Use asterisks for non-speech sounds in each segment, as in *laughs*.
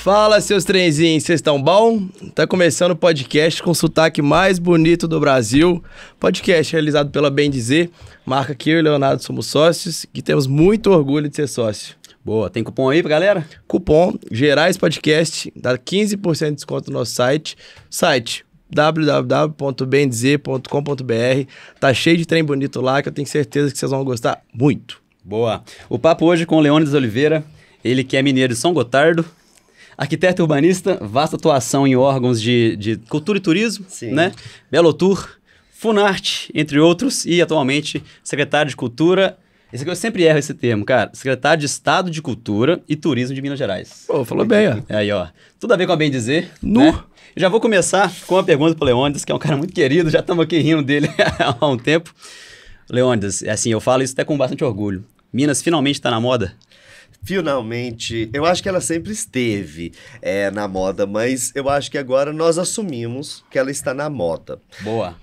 Fala, seus trenzinhos, vocês estão bom? Tá começando o podcast com o sotaque mais bonito do Brasil. Podcast realizado pela Bem Dizer, marca que eu e Leonardo somos sócios e temos muito orgulho de ser sócio. Boa, tem cupom aí pra galera? Cupom Gerais Podcast, dá 15% de desconto no nosso site. Site www.bendizer.com.br. Tá cheio de trem bonito lá que eu tenho certeza que vocês vão gostar muito. Boa. O papo hoje é com o Leônidas Oliveira, ele que é mineiro de São Gotardo, Arquiteto urbanista, vasta atuação em órgãos de, de cultura e turismo, Sim. né? Belo Tour, Funarte, entre outros, e atualmente secretário de Cultura. Esse aqui eu sempre erro esse termo, cara. Secretário de Estado de Cultura e Turismo de Minas Gerais. Pô, falou bem, ó. É aí, ó. Tudo a ver com a bem dizer. Nu. Né? Já vou começar com uma pergunta pro Leônidas, que é um cara muito querido, já estamos aqui rindo dele *laughs* há um tempo. Leônidas, é assim, eu falo isso até com bastante orgulho. Minas finalmente está na moda? finalmente, eu acho que ela sempre esteve é, na moda, mas eu acho que agora nós assumimos que ela está na moda. Boa.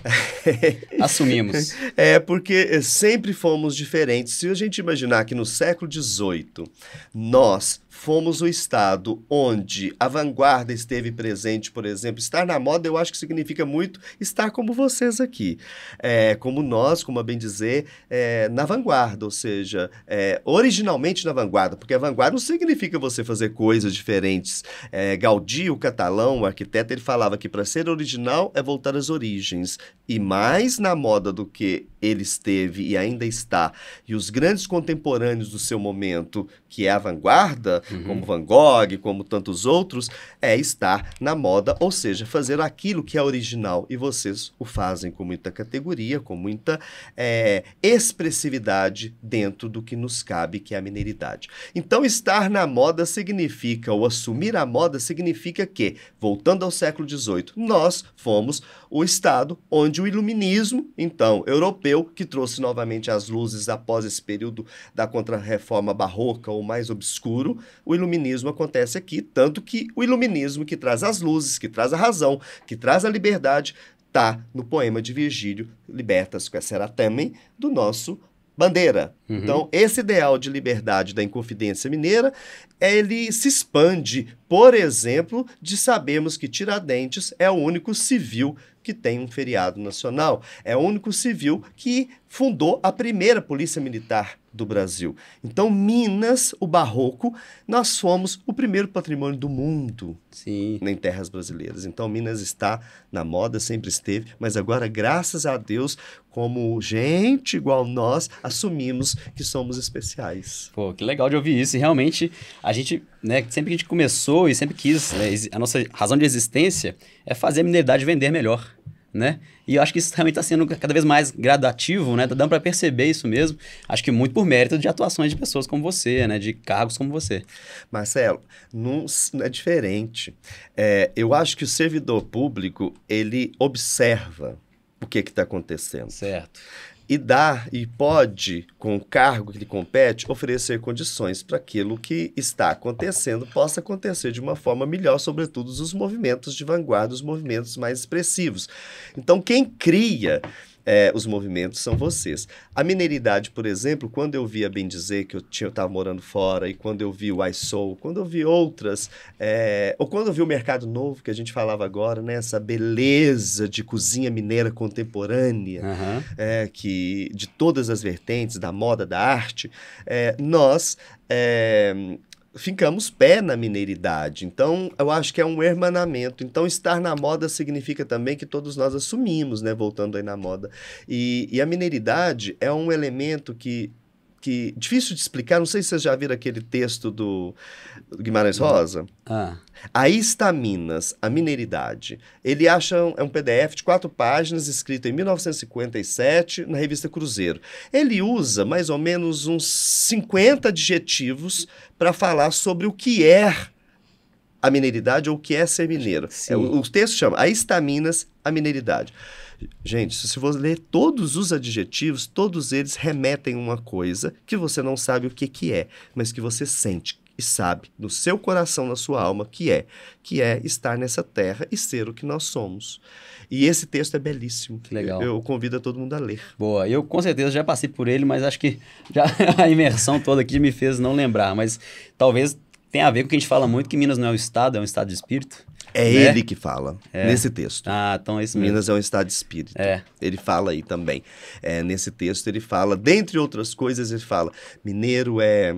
*laughs* assumimos. É, porque eh, sempre fomos diferentes. Se a gente imaginar que no século XVIII nós fomos o estado onde a vanguarda esteve presente, por exemplo. Estar na moda, eu acho que significa muito estar como vocês aqui, é, como nós, como a bem dizer, é, na vanguarda, ou seja, é, originalmente na vanguarda, porque a vanguarda não significa você fazer coisas diferentes. É, Gaudí, o catalão, o arquiteto, ele falava que para ser original é voltar às origens. E mais na moda do que ele esteve e ainda está, e os grandes contemporâneos do seu momento, que é a vanguarda, uhum. como Van Gogh, como tantos outros, é estar na moda, ou seja, fazer aquilo que é original. E vocês o fazem com muita categoria, com muita é, expressividade dentro do que nos cabe, que é a mineiridade. Então, estar na moda significa, ou assumir a moda significa que, voltando ao século XVIII, nós fomos o estado onde o iluminismo, então, europeu, que trouxe novamente as luzes após esse período da contrarreforma barroca ou mais obscuro, o iluminismo acontece aqui, tanto que o iluminismo que traz as luzes, que traz a razão, que traz a liberdade, está no poema de Virgílio, Libertas Quaeseratemem, do nosso Bandeira. Uhum. Então, esse ideal de liberdade da Inconfidência Mineira, ele se expande, por exemplo, de sabermos que Tiradentes é o único civil que tem um feriado nacional. É o único civil que fundou a primeira Polícia Militar do Brasil. Então, Minas, o barroco, nós somos o primeiro patrimônio do mundo Sim. em terras brasileiras. Então, Minas está na moda, sempre esteve, mas agora, graças a Deus, como gente igual nós, assumimos que somos especiais. Pô, que legal de ouvir isso. E realmente, a gente, né, sempre que a gente começou e sempre quis, né, a nossa razão de existência é fazer a mineridade vender melhor né? E eu acho que isso também está sendo cada vez mais gradativo, né? Tá dando para perceber isso mesmo. Acho que muito por mérito de atuações de pessoas como você, né? De cargos como você. Marcelo, não, é diferente. É, eu acho que o servidor público, ele observa o que está acontecendo. Certo e dá e pode, com o cargo que lhe compete, oferecer condições para aquilo que está acontecendo possa acontecer de uma forma melhor, sobretudo os movimentos de vanguarda, os movimentos mais expressivos. Então, quem cria é, os movimentos são vocês. A mineridade, por exemplo, quando eu via Bem Dizer, que eu estava morando fora, e quando eu vi o I Soul, quando eu vi outras, é, ou quando eu vi o Mercado Novo, que a gente falava agora, né, essa beleza de cozinha mineira contemporânea, uhum. é, que de todas as vertentes, da moda, da arte, é, nós é, ficamos pé na mineiridade. Então, eu acho que é um hermanamento. Então, estar na moda significa também que todos nós assumimos, né? Voltando aí na moda. E, e a mineiridade é um elemento que que difícil de explicar. Não sei se vocês já viram aquele texto do Guimarães Rosa. Ah. Aí está Minas, a mineridade. Ele acha é um PDF de quatro páginas, escrito em 1957 na revista Cruzeiro. Ele usa mais ou menos uns 50 adjetivos para falar sobre o que é a mineridade ou o que é ser mineiro. É, o, o texto chama A está Minas, a mineridade. Gente, se você ler todos os adjetivos, todos eles remetem uma coisa que você não sabe o que, que é, mas que você sente e sabe no seu coração, na sua alma, que é, que é estar nessa terra e ser o que nós somos. E esse texto é belíssimo. Legal. Eu, eu convido a todo mundo a ler. Boa. Eu com certeza já passei por ele, mas acho que já *laughs* a imersão toda aqui me fez não lembrar, mas talvez tem a ver com o que a gente fala muito, que Minas não é um estado, é um estado de espírito. É né? ele que fala é. nesse texto. Ah, então é mesmo. Minas é um estado de espírito. É. Ele fala aí também. É, nesse texto ele fala, dentre outras coisas, ele fala, mineiro é...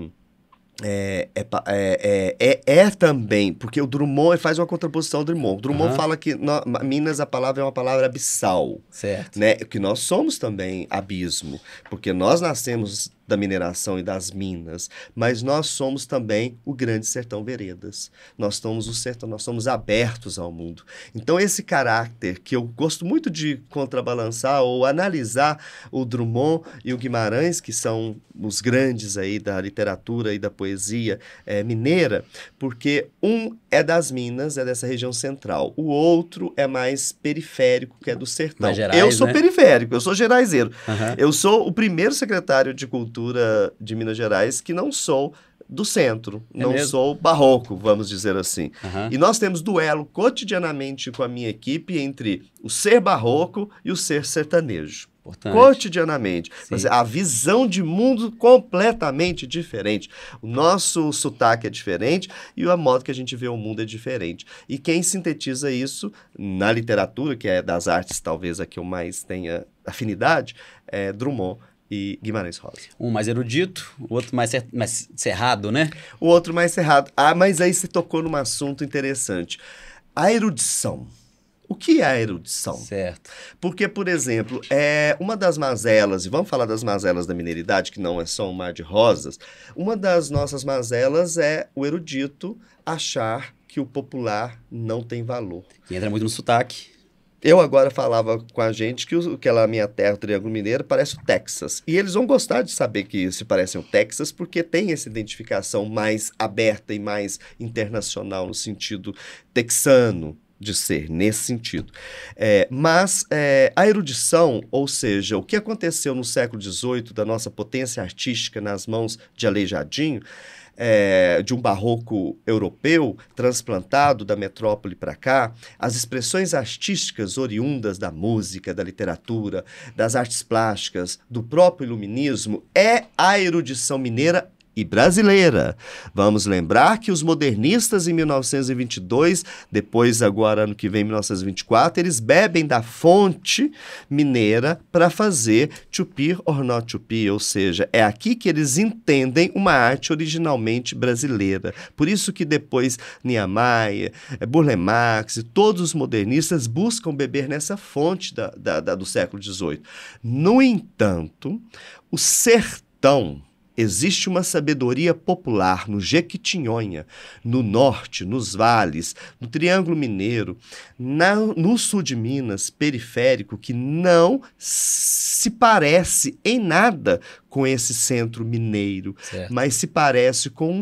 É, é, é, é, é, também, porque o Drummond faz uma contraposição ao Drummond. O Drummond uhum. fala que no, Minas a palavra é uma palavra abissal. Certo. Né? Que nós somos também abismo, porque nós nascemos da mineração e das minas, mas nós somos também o grande sertão veredas. Nós somos o sertão, nós somos abertos ao mundo. Então esse caráter que eu gosto muito de contrabalançar ou analisar o Drummond e o Guimarães, que são os grandes aí da literatura e da poesia é, mineira, porque um é das minas, é dessa região central, o outro é mais periférico, que é do sertão. Gerais, eu sou né? periférico, eu sou geraizeiro. Uhum. Eu sou o primeiro secretário de cultura cultura de Minas Gerais que não sou do centro, é não mesmo? sou barroco, vamos dizer assim. Uhum. E nós temos duelo cotidianamente com a minha equipe entre o ser barroco e o ser sertanejo. Importante. Cotidianamente. a visão de mundo completamente diferente. O nosso sotaque é diferente e a modo que a gente vê o mundo é diferente. E quem sintetiza isso na literatura, que é das artes talvez a que eu mais tenha afinidade, é Drummond e Guimarães Rosa. Um mais erudito, o outro mais, cer mais cerrado, né? O outro mais cerrado. Ah, mas aí você tocou num assunto interessante. A erudição. O que é a erudição? Certo. Porque, por exemplo, é uma das mazelas, e vamos falar das mazelas da mineridade, que não é só um mar de rosas, uma das nossas mazelas é o erudito achar que o popular não tem valor. E entra muito no sotaque eu agora falava com a gente que aquela minha terra, o Triângulo Mineiro, parece o Texas. E eles vão gostar de saber que se parecem o Texas, porque tem essa identificação mais aberta e mais internacional no sentido texano de ser, nesse sentido. É, mas é, a erudição, ou seja, o que aconteceu no século XVIII da nossa potência artística nas mãos de Aleijadinho, é, de um barroco europeu transplantado da metrópole para cá, as expressões artísticas oriundas da música, da literatura, das artes plásticas, do próprio iluminismo, é a erudição mineira e brasileira. Vamos lembrar que os modernistas em 1922, depois agora ano que vem 1924, eles bebem da fonte mineira para fazer Tupir or not Tupir, ou seja, é aqui que eles entendem uma arte originalmente brasileira. Por isso que depois Niemeyer, eh, Burle Marx e todos os modernistas buscam beber nessa fonte da, da, da, do século XVIII. No entanto, o sertão Existe uma sabedoria popular no Jequitinhonha, no norte, nos vales, no Triângulo Mineiro, na, no sul de Minas, periférico, que não se parece em nada com esse centro mineiro, certo. mas se parece com,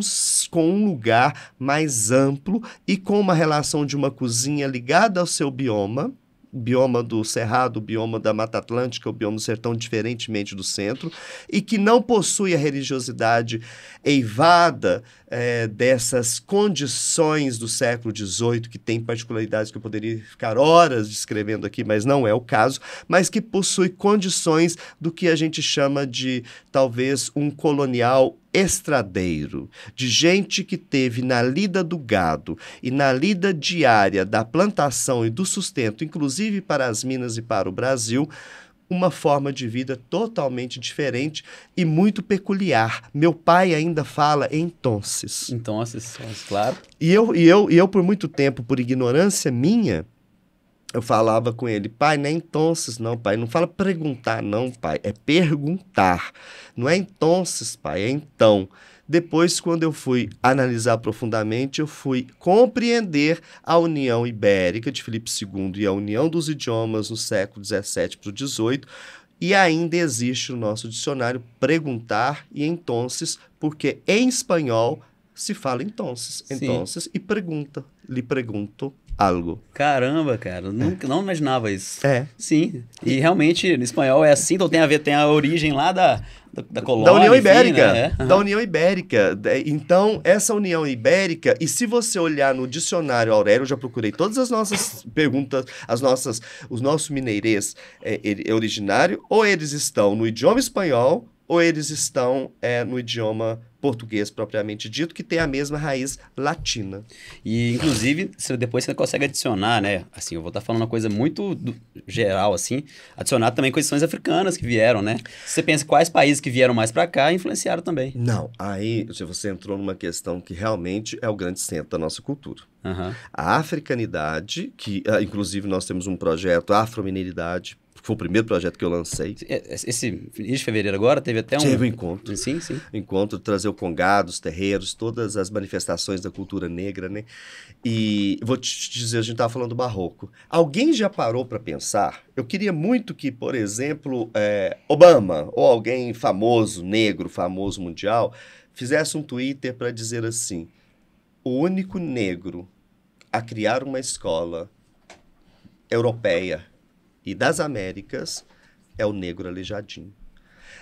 com um lugar mais amplo e com uma relação de uma cozinha ligada ao seu bioma bioma do Cerrado, o bioma da Mata Atlântica, o bioma do Sertão, diferentemente do centro, e que não possui a religiosidade eivada é, dessas condições do século XVIII, que tem particularidades que eu poderia ficar horas descrevendo aqui, mas não é o caso, mas que possui condições do que a gente chama de talvez um colonial estradeiro, de gente que teve na lida do gado e na lida diária da plantação e do sustento, inclusive para as minas e para o Brasil, uma forma de vida totalmente diferente e muito peculiar. Meu pai ainda fala em tonses. Em então, tonses, claro. E eu, e, eu, e eu, por muito tempo, por ignorância minha, eu falava com ele, pai, não é entonces não, pai. Não fala perguntar não, pai. É perguntar. Não é entonces, pai, é então. Depois, quando eu fui analisar profundamente, eu fui compreender a União Ibérica de Filipe II e a União dos Idiomas no século XVII para o XVIII. E ainda existe no nosso dicionário perguntar e entonces, porque em espanhol se fala entonces, entonces Sim. e pergunta, lhe pergunto, algo. Caramba, cara, nunca, é. não imaginava isso. É. Sim, e realmente no espanhol é assim, então tem a ver, tem a origem lá da, da, da colônia. Da União Ibérica. né? é. uhum. Da União Ibérica. É, então, essa União Ibérica, e se você olhar no dicionário Aurélio, eu já procurei todas as nossas perguntas, as nossas, os nossos mineirês é, é originário, ou eles estão no idioma espanhol, ou eles estão é, no idioma português propriamente dito, que tem a mesma raiz latina. E, inclusive, depois você consegue adicionar, né? Assim, eu vou estar tá falando uma coisa muito geral, assim, adicionar também questões africanas que vieram, né? Você pensa quais países que vieram mais para cá influenciaram também. Não, aí você entrou numa questão que realmente é o grande centro da nossa cultura. Uhum. A africanidade, que ah, inclusive nós temos um projeto Afro-Mineridade, que foi o primeiro projeto que eu lancei. É, é, esse início de fevereiro agora teve até um. Teve um encontro. Sim, sim. Encontro, trazer o Congado, os terreiros, todas as manifestações da cultura negra, né? E vou te dizer, a gente estava falando do barroco. Alguém já parou para pensar? Eu queria muito que, por exemplo, é, Obama ou alguém famoso, negro, famoso mundial, fizesse um Twitter para dizer assim: o único negro a criar uma escola europeia e das Américas é o negro aleijadinho.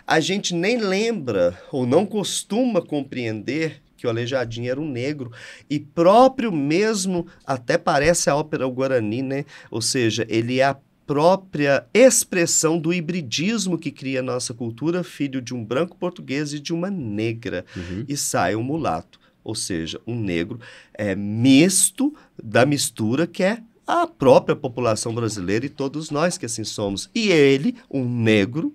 A gente nem lembra ou não costuma compreender que o Aleijadinho era um negro, e próprio mesmo, até parece a ópera Guarani, né? Ou seja, ele é a própria expressão do hibridismo que cria a nossa cultura, filho de um branco português e de uma negra, uhum. e sai um mulato, ou seja, um negro é, misto da mistura que é a própria população brasileira e todos nós que assim somos. E ele, um negro,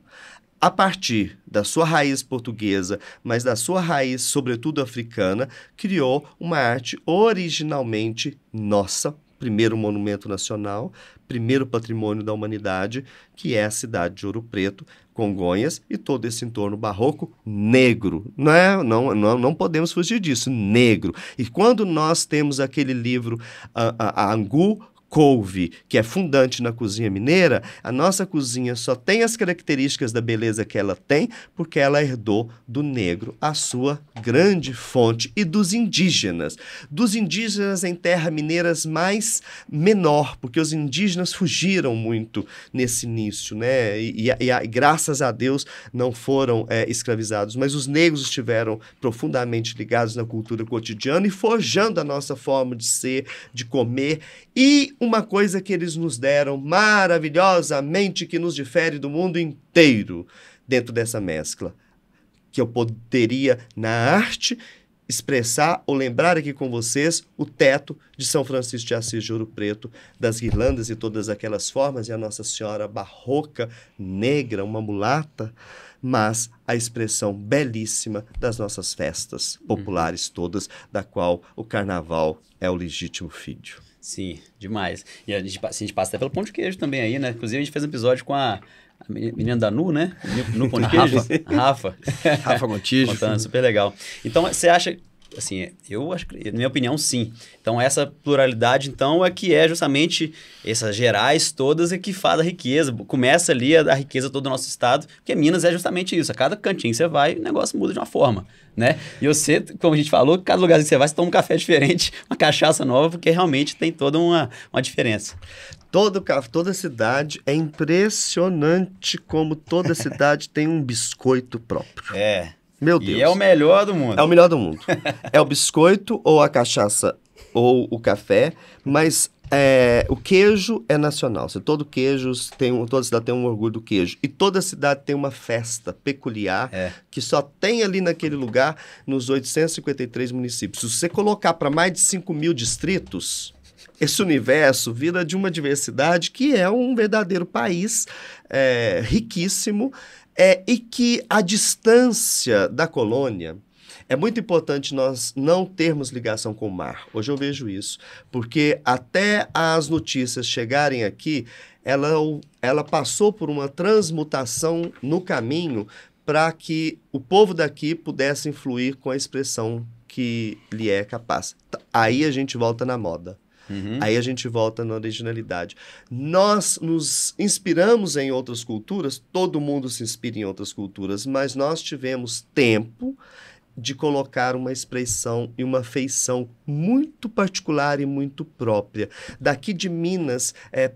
a partir da sua raiz portuguesa, mas da sua raiz, sobretudo africana, criou uma arte originalmente nossa, primeiro monumento nacional, primeiro patrimônio da humanidade, que é a cidade de Ouro Preto, Congonhas e todo esse entorno barroco negro. Não, é? não, não, não podemos fugir disso, negro. E quando nós temos aquele livro, a, ah, a, ah, a Angu couve, que é fundante na cozinha mineira, a nossa cozinha só tem as características da beleza que ela tem porque ela herdou do negro a sua grande fonte e dos indígenas. Dos indígenas em terra mineiras mais menor, porque os indígenas fugiram muito nesse início, né? E, e, e graças a Deus não foram é, escravizados, mas os negros estiveram profundamente ligados na cultura cotidiana e forjando a nossa forma de ser, de comer e uma coisa que eles nos deram maravilhosamente que nos difere do mundo inteiro dentro dessa mescla, que eu poderia na arte expressar ou lembrar aqui com vocês o teto de São Francisco de Assis de Ouro Preto, das guirlandas e todas aquelas formas, e a Nossa Senhora barroca, negra, uma mulata, mas a expressão belíssima das nossas festas populares uhum. todas, da qual o carnaval é o legítimo filho. Sim, demais. E a gente, a gente passa até pelo pão de queijo também aí, né? Inclusive, a gente fez um episódio com a, a menina da Nu, né? *laughs* No pão de queijo. Rafa. *laughs* Rafa. Rafa Gontijo. Contando, super legal. Então, você acha assim, eu acho que, na minha opinião, sim. Então, essa pluralidade, então, é que é justamente essas gerais todas é que faz a riqueza. Começa ali a, a riqueza todo o nosso estado, porque Minas é justamente isso. A cada cantinho que você vai, o negócio muda de uma forma, né? E você, como a gente falou, cada lugar que você vai, você toma um café *laughs* diferente, uma cachaça nova, porque realmente tem toda uma, uma diferença. Todo, toda cidade é impressionante como toda cidade *laughs* tem um biscoito próprio. É. Meu Deus. E é o melhor do mundo. É o melhor do mundo. *laughs* é o biscoito ou a cachaça ou o café, mas é, o queijo é nacional. Se todo queijo tem toda cidade tem um orgulho do queijo e toda cidade tem uma festa peculiar é. que só tem ali naquele lugar nos 853 municípios. Se você colocar para mais de 5 mil distritos, esse universo vira de uma diversidade que é um verdadeiro país é, riquíssimo é, e que a distância da colônia é muito importante nós não termos ligação com o mar. Hoje eu vejo isso, porque até as notícias chegarem aqui, ela, ela passou por uma transmutação no caminho para que o povo daqui pudesse influir com a expressão que lhe é capaz. Aí a gente volta na moda. Uhum. Aí a gente volta na originalidade. Nós nos inspiramos em outras culturas, todo mundo se inspira em outras culturas, mas nós tivemos tempo de colocar uma expressão e uma feição muito particular e muito própria. Daqui de Minas, é,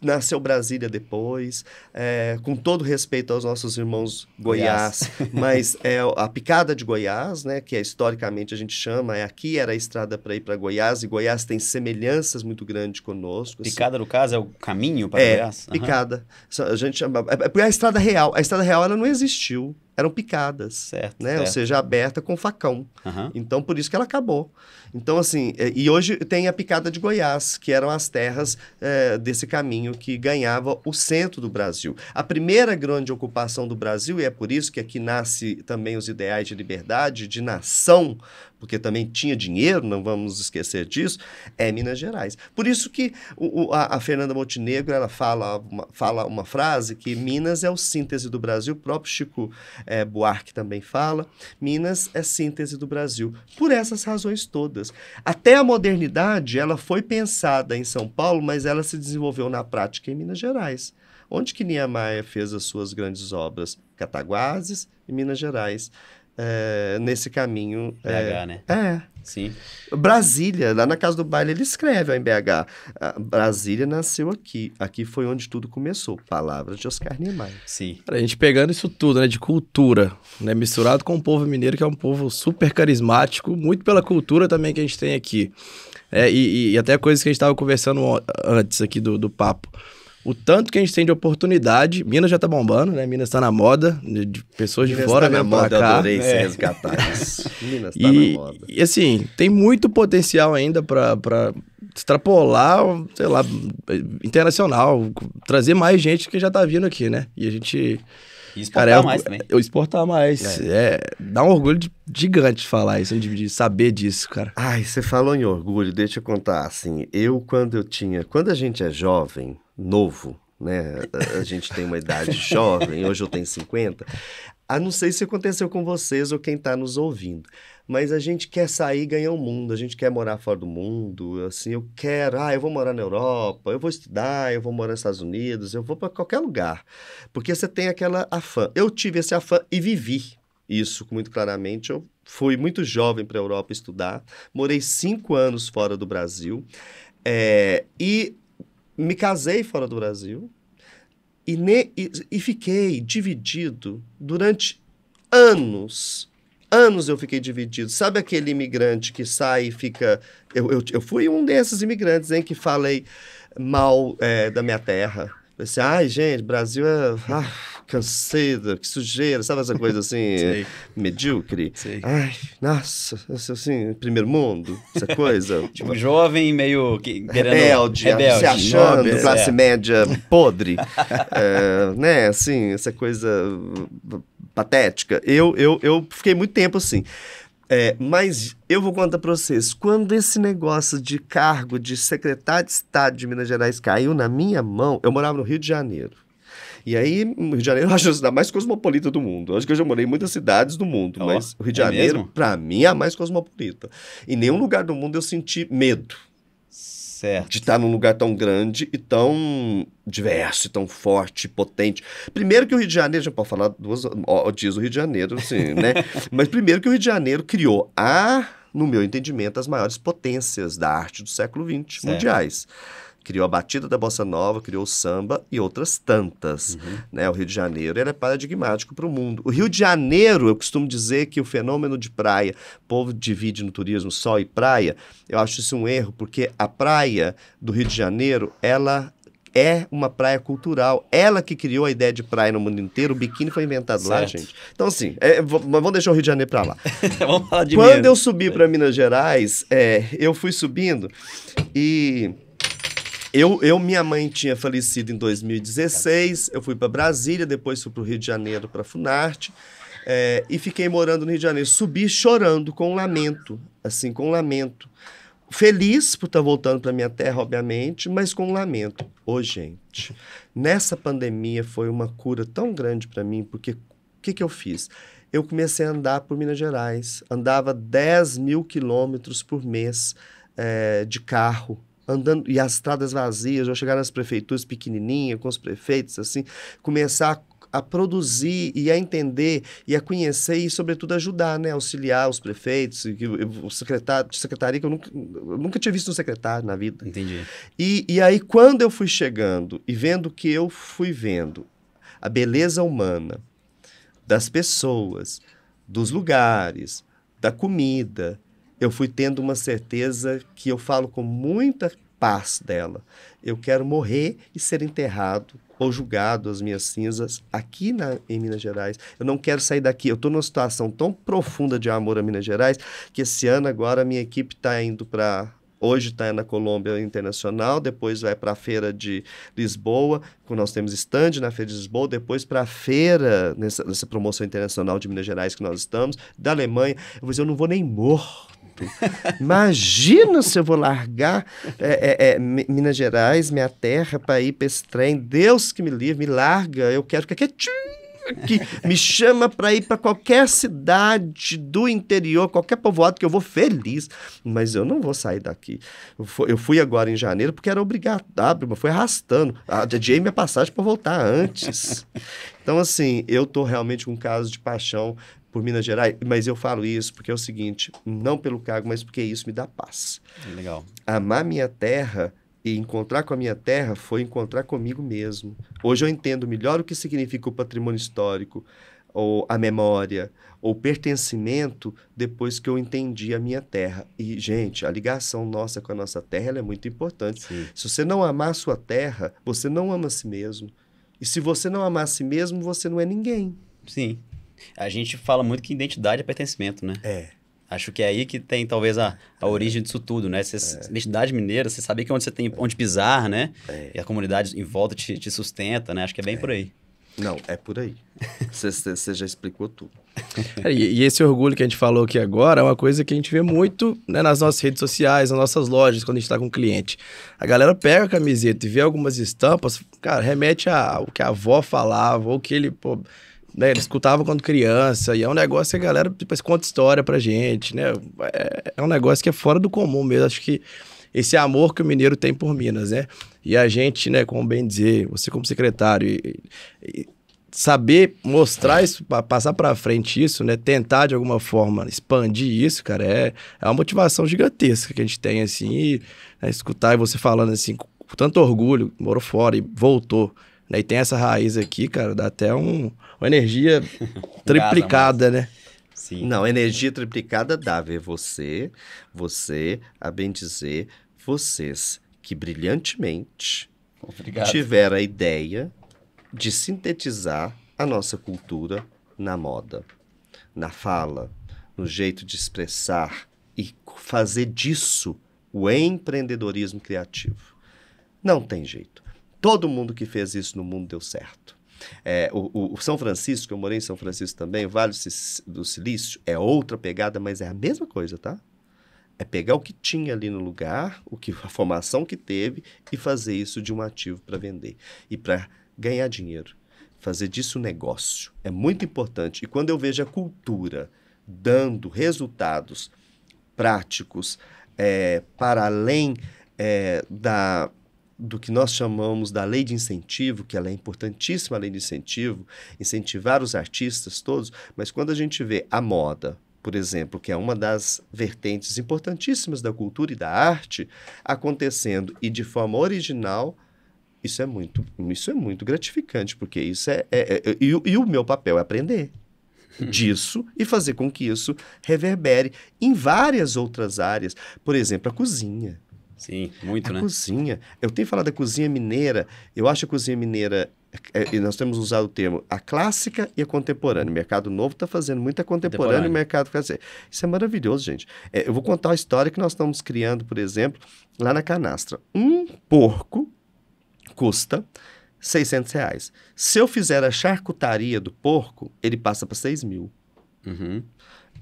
nasceu Brasília depois, é, com todo respeito aos nossos irmãos Goiás, Goiás. mas é a picada de Goiás, né, que é, historicamente a gente chama, é aqui era a estrada para ir para Goiás e Goiás tem semelhanças muito grandes conosco. Assim. Picada assim. no caso é o caminho para é, Goiás. Uhum. Picada, a gente chama, é, é a estrada real, a estrada real ela não existiu, eram picadas, certo, né? Certo. Ou seja, aberta com facão. Uhum. Então por isso que ela acabou. Então, assim, é, e hoje tem a Picada de Goiás, que eram as terras é, desse caminho que ganhava o centro do Brasil. A primeira grande ocupação do Brasil, e é por isso que aqui nasce também os ideais de liberdade, de nação, porque também tinha dinheiro, não vamos esquecer disso, é Minas Gerais. Por isso que o, a, a, Fernanda Montenegro ela fala uma, fala uma frase que Minas é o síntese do Brasil, o próprio Chico é, Buarque também fala, Minas é síntese do Brasil, por essas razões todas. Até a modernidade, ela foi pensada em São Paulo, mas ela se desenvolveu na prática em Minas Gerais. Onde que Niemeyer fez as suas grandes obras? Cataguases e Minas Gerais. É, nesse caminho. BH, é, eh, né? É. Sim. Brasília, lá na casa do baile, ele escreve ó, em BH. Ah, Brasília nasceu aqui. Aqui foi onde tudo começou. Palavras de Oscar Niemeyer. Sim. A gente pegando isso tudo, né? De cultura, né? Misturado com o povo mineiro, que é um povo super carismático, muito pela cultura também que a gente tem aqui. É, e, e, até coisas que a gente estava conversando antes aqui do, do papo o tanto que a gente tem de oportunidade. Minas já tá bombando, né? Minas tá na moda, né? de, pessoas Minas de fora tá vindo pra cá. Eu adorei é. resgatar isso. *laughs* Minas tá e, na moda. E assim, tem muito potencial ainda para extrapolar, sei lá, internacional, trazer mais gente que já tá vindo aqui, né? E a gente... E exportar cara, é mais também. Eu é exportar mais. É. é dá um orgulho de, gigante falar isso, de, de, saber disso, cara. Ai, você falou em orgulho, deixa eu contar. Assim, eu quando eu tinha... Quando a gente é jovem, novo, né? A gente tem uma idade *laughs* jovem, hoje eu tenho 50. A não sei se aconteceu com vocês ou quem está nos ouvindo, mas a gente quer sair e ganhar o mundo, a gente quer morar fora do mundo, assim, eu quero, ah, eu vou morar na Europa, eu vou estudar, eu vou morar nos Estados Unidos, eu vou para qualquer lugar. Porque você tem aquela afã. Eu tive esse afã e vivi isso muito claramente. Eu fui muito jovem para a Europa estudar, morei cinco anos fora do Brasil, é, e me casei fora do Brasil e, ne, e, e fiquei dividido durante anos anos eu fiquei dividido. Sabe aquele imigrante que sai e fica. Eu, eu, eu fui um desses imigrantes em que falei mal é, da minha terra. Pensei, assim, ai, gente, Brasil é. Ah, cansada, que sujeira, sabe essa coisa assim, *laughs* eh, medíocre? Sei. Ai, nossa, é assim, primeiro mundo, essa coisa. *laughs* tipo, jovem, meio que, querendo, rebelde, rebelde, se achando, nobre, é. classe é. média podre, é, *laughs* né, assim, essa coisa patética. Eu, eu, eu fiquei muito tempo assim. É, mas eu vou contar para vocês, quando esse negócio de cargo de secretário de Estado de Minas Gerais caiu na minha mão, eu morava no Rio de Janeiro. E aí, o Rio de Janeiro *laughs* eu acho é a cidade mais cosmopolita do mundo. Eu acho que eu já morei em muitas cidades do mundo, oh, mas o Rio de é Janeiro, para mim, é a mais cosmopolita. Em nenhum lugar do mundo eu senti medo. Certo. De estar num lugar tão grande e tão diverso, tão forte, potente. Primeiro que o Rio de Janeiro, já pode falar duas dias o Rio de Janeiro, assim, *laughs* né? Mas primeiro que o Rio de Janeiro criou a, no meu entendimento, as maiores potências da arte do século XX, certo. mundiais criou a batida da bossa nova, criou o samba e outras tantas. Uhum. Né? O Rio de Janeiro ele é paradigmático para o mundo. O Rio de Janeiro, eu costumo dizer que o fenômeno de praia, povo divide no turismo sol e praia, eu acho isso um erro, porque a praia do Rio de Janeiro, ela é uma praia cultural. Ela que criou a ideia de praia no mundo inteiro, o biquíni foi inventado certo. lá, gente. Então, assim, é, vamos deixar o Rio de Janeiro para lá. *laughs* vamos falar de Quando eu subi para Minas Gerais, é, eu fui subindo e eu, eu, minha mãe tinha falecido em 2016, eu fui para Brasília, depois fui para o Rio de Janeiro, para Funarte, é, e fiquei morando no Rio de Janeiro. Subi chorando, com lamento, assim, com lamento. Feliz por estar tá voltando para minha terra, obviamente, mas com lamento. Ô, oh, gente, nessa pandemia foi uma cura tão grande para mim, porque o que, que eu fiz? Eu comecei a andar por Minas Gerais, andava 10 mil quilômetros por mês é, de carro, andando e as estradas vazias, ou chegar nas prefeituras pequenininhas, com os prefeitos, assim, começar a, a produzir e a entender e a conhecer e, sobretudo, ajudar, né? Auxiliar os prefeitos, o secretário, secretaria, que eu nunca, eu nunca tinha visto um secretário na vida. Entendi. E, e aí, quando eu fui chegando e vendo o que eu fui vendo, a beleza humana das pessoas, dos lugares, da comida, eu fui tendo uma certeza que eu falo com muita paz dela. Eu quero morrer e ser enterrado ou julgado as minhas cinzas aqui na, em Minas Gerais. Eu não quero sair daqui. Eu estou numa situação tão profunda de amor a Minas Gerais que esse ano agora a minha equipe está indo para Hoje está na Colômbia Internacional, depois vai para a Feira de Lisboa, que nós temos stand na Feira de Lisboa, depois para a Feira, nessa, nessa, promoção internacional de Minas Gerais que nós estamos, da Alemanha. Eu, vou dizer, eu não vou nem morto Imagina se eu vou largar é, é, é Minas Gerais, minha terra, para ir para esse trem. Deus que me livre, me larga. Eu quero ficar quietinho que me chama para ir para qualquer cidade do interior, qualquer povoado que eu vou feliz, mas eu não vou sair daqui. Eu fui agora em janeiro porque era obrigado, mas foi arrastando. Adiei minha passagem para voltar antes. Então, assim, eu tô realmente com um caso de paixão por Minas Gerais, mas eu falo isso porque é o seguinte, não pelo cargo, mas porque isso me dá paz. Legal. Amar minha terra e encontrar com a minha terra foi encontrar comigo mesmo. Hoje eu entendo melhor o que significa o patrimônio histórico, ou a memória, ou pertencimento depois que eu entendi a minha terra. E, gente, a ligação nossa com a nossa terra é muito importante. Sim. Se você não amar a sua terra, você não ama a si mesmo. E se você não amar a si mesmo, você não é ninguém. Sim. A gente fala muito que identidade é pertencimento, né? É. Acho que é aí que tem talvez a, a é. origem disso tudo, né? Cê, é. Identidade mineira, você saber que é onde você tem onde pisar, né? É. E a comunidade em volta te, te, sustenta, né? Acho que é bem é. por aí. Não, é por aí. Você *laughs* já explicou tudo. É, e, e, esse orgulho que a gente falou aqui agora é uma coisa que a gente vê muito né, nas nossas redes sociais, nas nossas lojas, quando a gente está com um cliente. A galera pega a camiseta e vê algumas estampas, cara, remete ao que a avó falava, ou que ele. Pô, né? Ele escutava quando criança, e é um negócio que a galera depois tipo, conta história pra gente, né? É, é um negócio que é fora do comum mesmo. Acho que esse amor que o mineiro tem por Minas, né? E a gente, né, como bem dizer, você como secretário, e, e saber mostrar isso, passar para frente isso, né? Tentar de alguma forma expandir isso, cara, é, é uma motivação gigantesca que a gente tem, assim, e, né, escutar você falando assim, com tanto orgulho, morou fora e voltou, né? E tem essa raiz aqui, cara, dá até um, uma energia triplicada, né? Sim. Não, energia triplicada dá ver você, você, a bem dizer, vocês que brilhantemente Obrigado. tiveram a ideia de sintetizar a nossa cultura na moda, na fala, no jeito de expressar e fazer disso o empreendedorismo criativo. Não tem jeito. Todo mundo que fez isso no mundo deu certo. É, o, o, São Francisco, eu morei em São Francisco também, o Vale do Silício é outra pegada, mas é a mesma coisa, tá? É pegar o que tinha ali no lugar, o que a formação que teve e fazer isso de um ativo para vender e para ganhar dinheiro. Fazer disso um negócio. É muito importante. E quando eu vejo a cultura dando resultados práticos é, para além é, da, do que nós chamamos da lei de incentivo, que ela é importantíssima, a lei de incentivo, incentivar os artistas todos, mas quando a gente vê a moda, por exemplo, que é uma das vertentes importantíssimas da cultura e da arte, acontecendo e de forma original, isso é muito, isso é muito gratificante, porque isso é. é, é, é e, e o meu papel é aprender *laughs* disso e fazer com que isso reverbere em várias outras áreas. Por exemplo, a cozinha. Sim, muito, a né? cozinha. Eu tenho falado da cozinha mineira. Eu acho a cozinha mineira, é, é e nós temos usado o termo, a clássica e a contemporânea. O mercado novo está fazendo muita contemporânea e o mercado fazer. Isso é maravilhoso, gente. É, eu vou contar a história que nós estamos criando, por exemplo, lá na canastra. Um porco custa 600 reais. Se eu fizer a charcutaria do porco, ele passa para 6 mil. Uhum.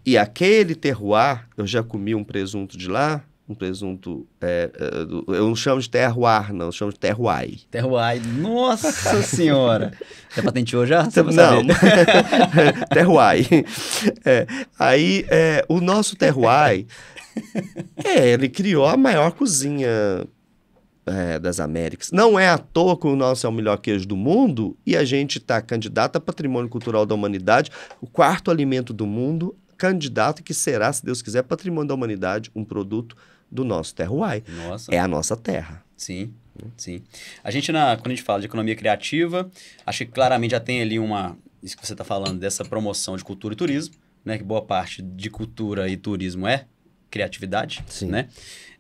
E aquele terroir, eu já comi um presunto de lá, um presunto. É, é eu não chamo de terroir, não, eu chamo de terroir. Terroir, nossa *laughs* senhora! Ah, você patenteou já? Você não, *laughs* terroir. É, aí, é, o nosso terroir, é, ele criou a maior cozinha é, das Américas. Não é à toa que o nosso é o melhor queijo do mundo e a gente está candidato a Patrimônio Cultural da Humanidade, o quarto alimento do mundo, candidato que será, se Deus quiser, Patrimônio da Humanidade, um produto do nosso terroir. Nossa. É a nossa terra. Sim, sim. A gente, na, quando a gente fala de economia criativa, acho que claramente já tem ali uma... Isso que você está falando, dessa promoção de cultura e turismo, né? Que boa parte de cultura e turismo é criatividade, Sim. né?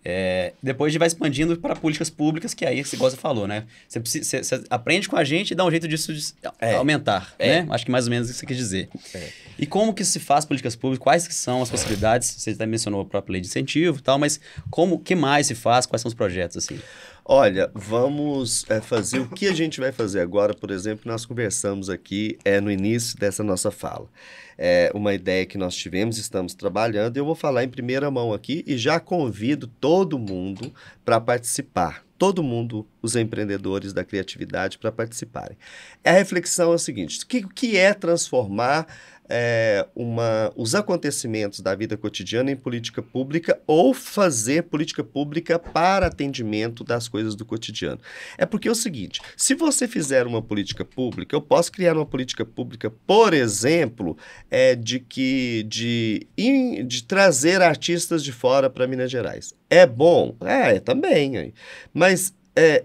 É, depois a gente vai expandindo para políticas públicas, que é aí você gosta falou, né? Você, precisa, você, você, aprende com a gente e dá um jeito disso de é, aumentar, é. né? Acho que mais ou menos isso que você quer dizer. É. E como que se faz políticas públicas? Quais que são as possibilidades? Você até mencionou a própria lei de incentivo e tal, mas como, que mais se faz? Quais são os projetos, assim? Olha, vamos é, fazer o que a gente vai fazer agora, por exemplo, nós conversamos aqui é, no início dessa nossa fala. É, uma ideia que nós tivemos, estamos trabalhando, eu vou falar em primeira mão aqui e já convido todo mundo para participar. Todo mundo, os empreendedores da criatividade, para participarem. A reflexão é a seguinte: o que, que é transformar é, uma, os acontecimentos da vida cotidiana em política pública ou fazer política pública para atendimento das coisas do cotidiano. É porque é o seguinte: se você fizer uma política pública, eu posso criar uma política pública, por exemplo, é, de que de, in, de trazer artistas de fora para Minas Gerais. É bom? É, também. É. Mas é,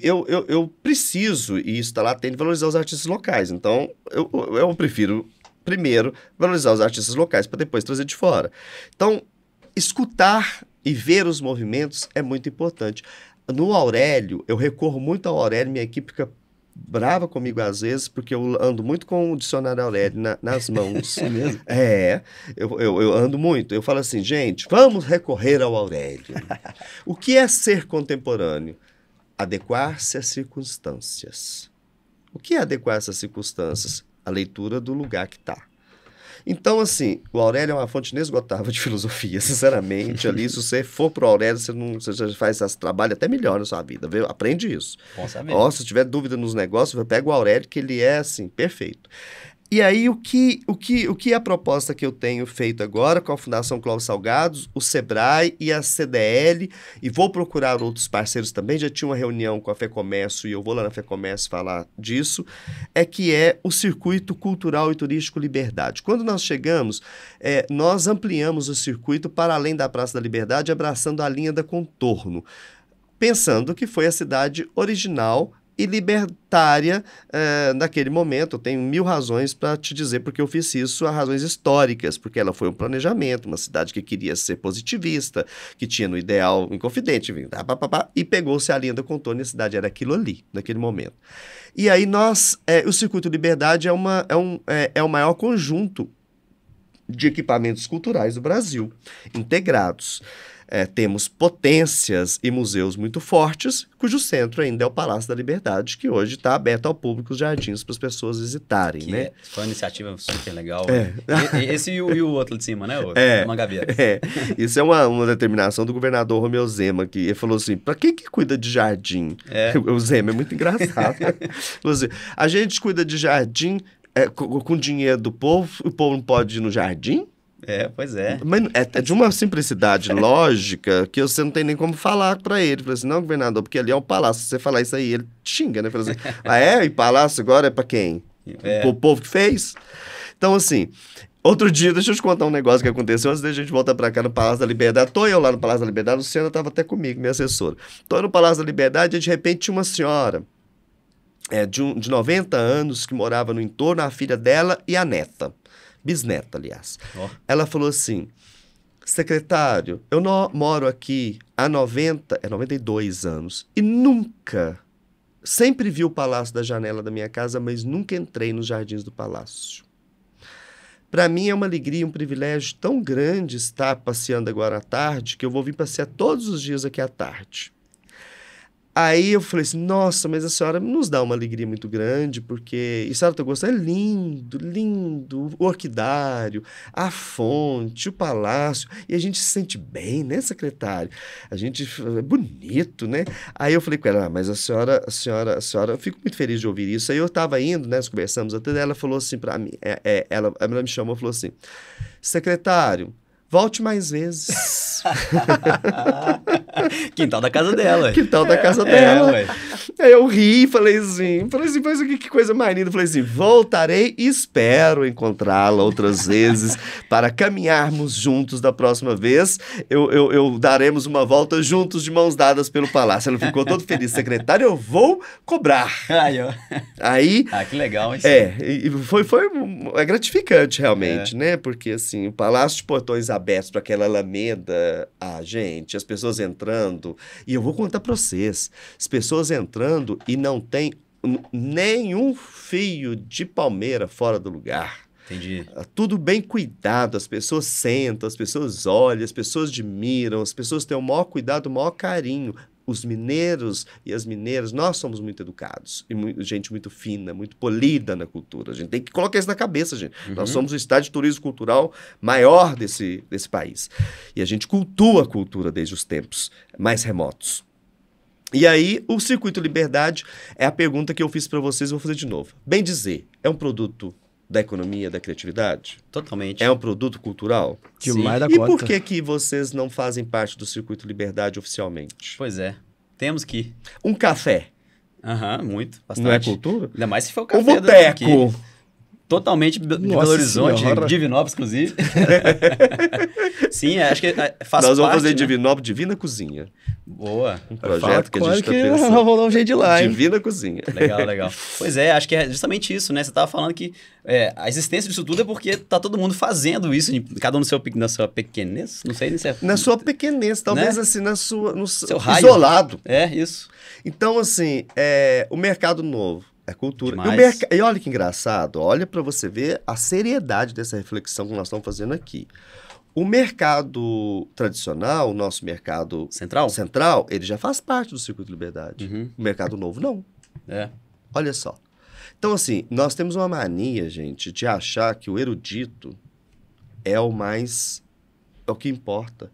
eu, eu, eu, preciso, e isso está lá, tem de valorizar os artistas locais. Então, eu, eu prefiro primeiro valorizar os artistas locais para depois trazer de fora. Então, escutar e ver os movimentos é muito importante. No Aurélio, eu recorro muito ao Aurélio, minha equipe fica brava comigo às vezes, porque eu ando muito com o dicionário Aurélio na, nas mãos. *laughs* é mesmo? É, eu, eu, eu, ando muito. Eu falo assim, gente, vamos recorrer ao Aurélio. o que é ser contemporâneo? Adequar-se às circunstâncias. O que é adequar-se às circunstâncias? a leitura do lugar que está. Então, assim, o Aurélio é uma fonte inesgotável de *laughs* filosofia, sinceramente. ali, se você for pro Aurélio, você, não, você já faz esse trabalho até melhor na sua vida, viu? Aprende isso. Ó, se tiver dúvida nos negócios, pega o Aurélio, que ele é, assim, perfeito. E aí, o que, o, que, o que é a proposta que eu tenho feito agora com a Fundação Cláudio Salgados, o SEBRAE e a CDL, e vou procurar outros parceiros também, já tinha uma reunião com a FEComércio e eu vou lá na FEComércio falar disso, é que é o Circuito Cultural e Turístico Liberdade. Quando nós chegamos, é, nós ampliamos o circuito para além da Praça da Liberdade, abraçando a linha da Contorno pensando que foi a cidade original e libertária uh, naquele momento. Eu tenho mil razões para te dizer porque eu fiz isso, há razões históricas, porque ela foi um planejamento, uma cidade que queria ser positivista, que tinha no ideal inconfidente, e pegou-se a linda contorno e a cidade era aquilo ali, naquele momento. E aí nós, é, o Circuito Liberdade é, uma, é, um, é, é o maior conjunto de equipamentos culturais do Brasil, integrados é, temos potências e museus muito fortes, cujo centro ainda é o Palácio da Liberdade, que hoje está aberto ao público, os jardins para as pessoas visitarem, que né? É, foi uma iniciativa super legal. É. E, esse e o, e o, outro de cima, né? O, é. Uma gaveta. É. Isso é uma, uma determinação do governador Romeu Zema, que ele falou assim, para quem que cuida de jardim? É. *laughs* O Zema é muito engraçado. *laughs* falou assim, a gente cuida de jardim é, com, com dinheiro do povo, o povo não pode ir no jardim? É, pois é. Mas é, é de uma simplicidade *laughs* lógica que você não tem nem como falar para ele. Falei assim, não, governador, porque ali é o palácio. Se você falar isso aí, ele xinga, né? Falei assim, *laughs* ah, é? E palácio agora é para quem? É. O povo que fez? Então, assim, Outro dia, deixa eu te contar um negócio que aconteceu antes da gente voltar para cá no Palácio da Liberdade. Tô eu lá no Palácio da Liberdade, a Luciana estava até comigo, minha assessora. Tô no Palácio da Liberdade e de repente tinha uma senhora é, de, um, de 90 anos que morava no entorno, a filha dela e a neta bisneta, aliás. Oh. Ela falou assim: secretário, eu no, moro aqui há 90, é 92 anos e nunca, sempre vi o palácio da janela da minha casa, mas nunca entrei nos jardins do palácio. Para mim é uma alegria, um privilégio tão grande estar passeando agora à tarde que eu vou vir passear todos os dias aqui à tarde. Aí eu falei assim, nossa, mas a senhora nos dá uma alegria muito grande, porque... E Sarah Augusta tá é lindo, lindo, o orquidário, a fonte, o palácio, e a gente se sente bem, né, secretário? A gente é bonito, né? Aí eu falei com ela, ah, mas a senhora, a senhora, a senhora, eu fico muito feliz de ouvir isso. Aí eu tava indo, né, nós conversamos até, ela falou assim para mim, é, é, ela, ela me chamou e falou assim, secretário... Volte mais vezes. *laughs* Quintal da casa dela. Quintal da casa é, dela. É, Aí eu ri, falei assim, falei assim, mas que, que coisa mais linda. Falei assim, voltarei e espero encontrá-la outras vezes para caminharmos juntos da próxima vez. Eu, eu, eu, daremos uma volta juntos de mãos dadas pelo palácio. Ela ficou todo feliz. Secretário, eu vou cobrar. Aí, ó. Aí... Ah, que legal. Isso. É, foi, foi é gratificante é. realmente, é. né? Porque assim, o Palácio de Portões aberto para aquela alameda. Ah, gente, as pessoas entrando. E eu vou contar para vocês: as pessoas entrando e não tem nenhum fio de palmeira fora do lugar. Entendi. Ah, tudo bem cuidado, as pessoas sentam, as pessoas olham, as pessoas admiram, as pessoas têm o maior cuidado, o maior carinho os mineiros e as mineiras, nós somos muito educados e muito, gente muito fina, muito polida na cultura. A gente tem que colocar isso na cabeça, gente. Uhum. Nós somos o estado de turismo cultural maior desse, desse país. E a gente cultua a cultura desde os tempos mais remotos. E aí, o Circuito Liberdade é a pergunta que eu fiz para vocês, vou fazer de novo. Bem dizer, é um produto da economia, da criatividade? Totalmente. É um produto cultural? que mais da conta. E por que, que vocês não fazem parte do Circuito Liberdade oficialmente? Pois é. Temos que. Um café. Aham, muito. Bastante. Não é cultura? Ainda mais se for o café. Um boteco totalmente Nossa de Belo Horizonte, senhora. Divinópolis, inclusive. *laughs* Sim, é, acho que é, faz Nós vamos parte, fazer né? Divinópolis, Divina Cozinha. Boa. Um projeto que a gente está *laughs* pensando. Nós vamos dar um jeito de lá, hein? Divina Cozinha. Legal, *laughs* legal. Pois é, acho que é justamente isso, né? Você estava falando que é, a existência disso tudo é porque tá todo mundo fazendo isso, cada um no seu, na sua pequenez, não sei se é... Na sua pequenez, talvez né? assim, na sua, no seu isolado. Raio. É, isso. Então, assim, é, o mercado novo é cultura. E, merc... e olha que engraçado, olha para você ver a seriedade dessa reflexão que nós estamos fazendo aqui. O mercado tradicional, o nosso mercado central, central ele já faz parte do circuito de liberdade. Uhum. O mercado novo não. É. Olha só. Então, assim, nós temos uma mania, gente, de achar que o erudito é o mais. é o que importa.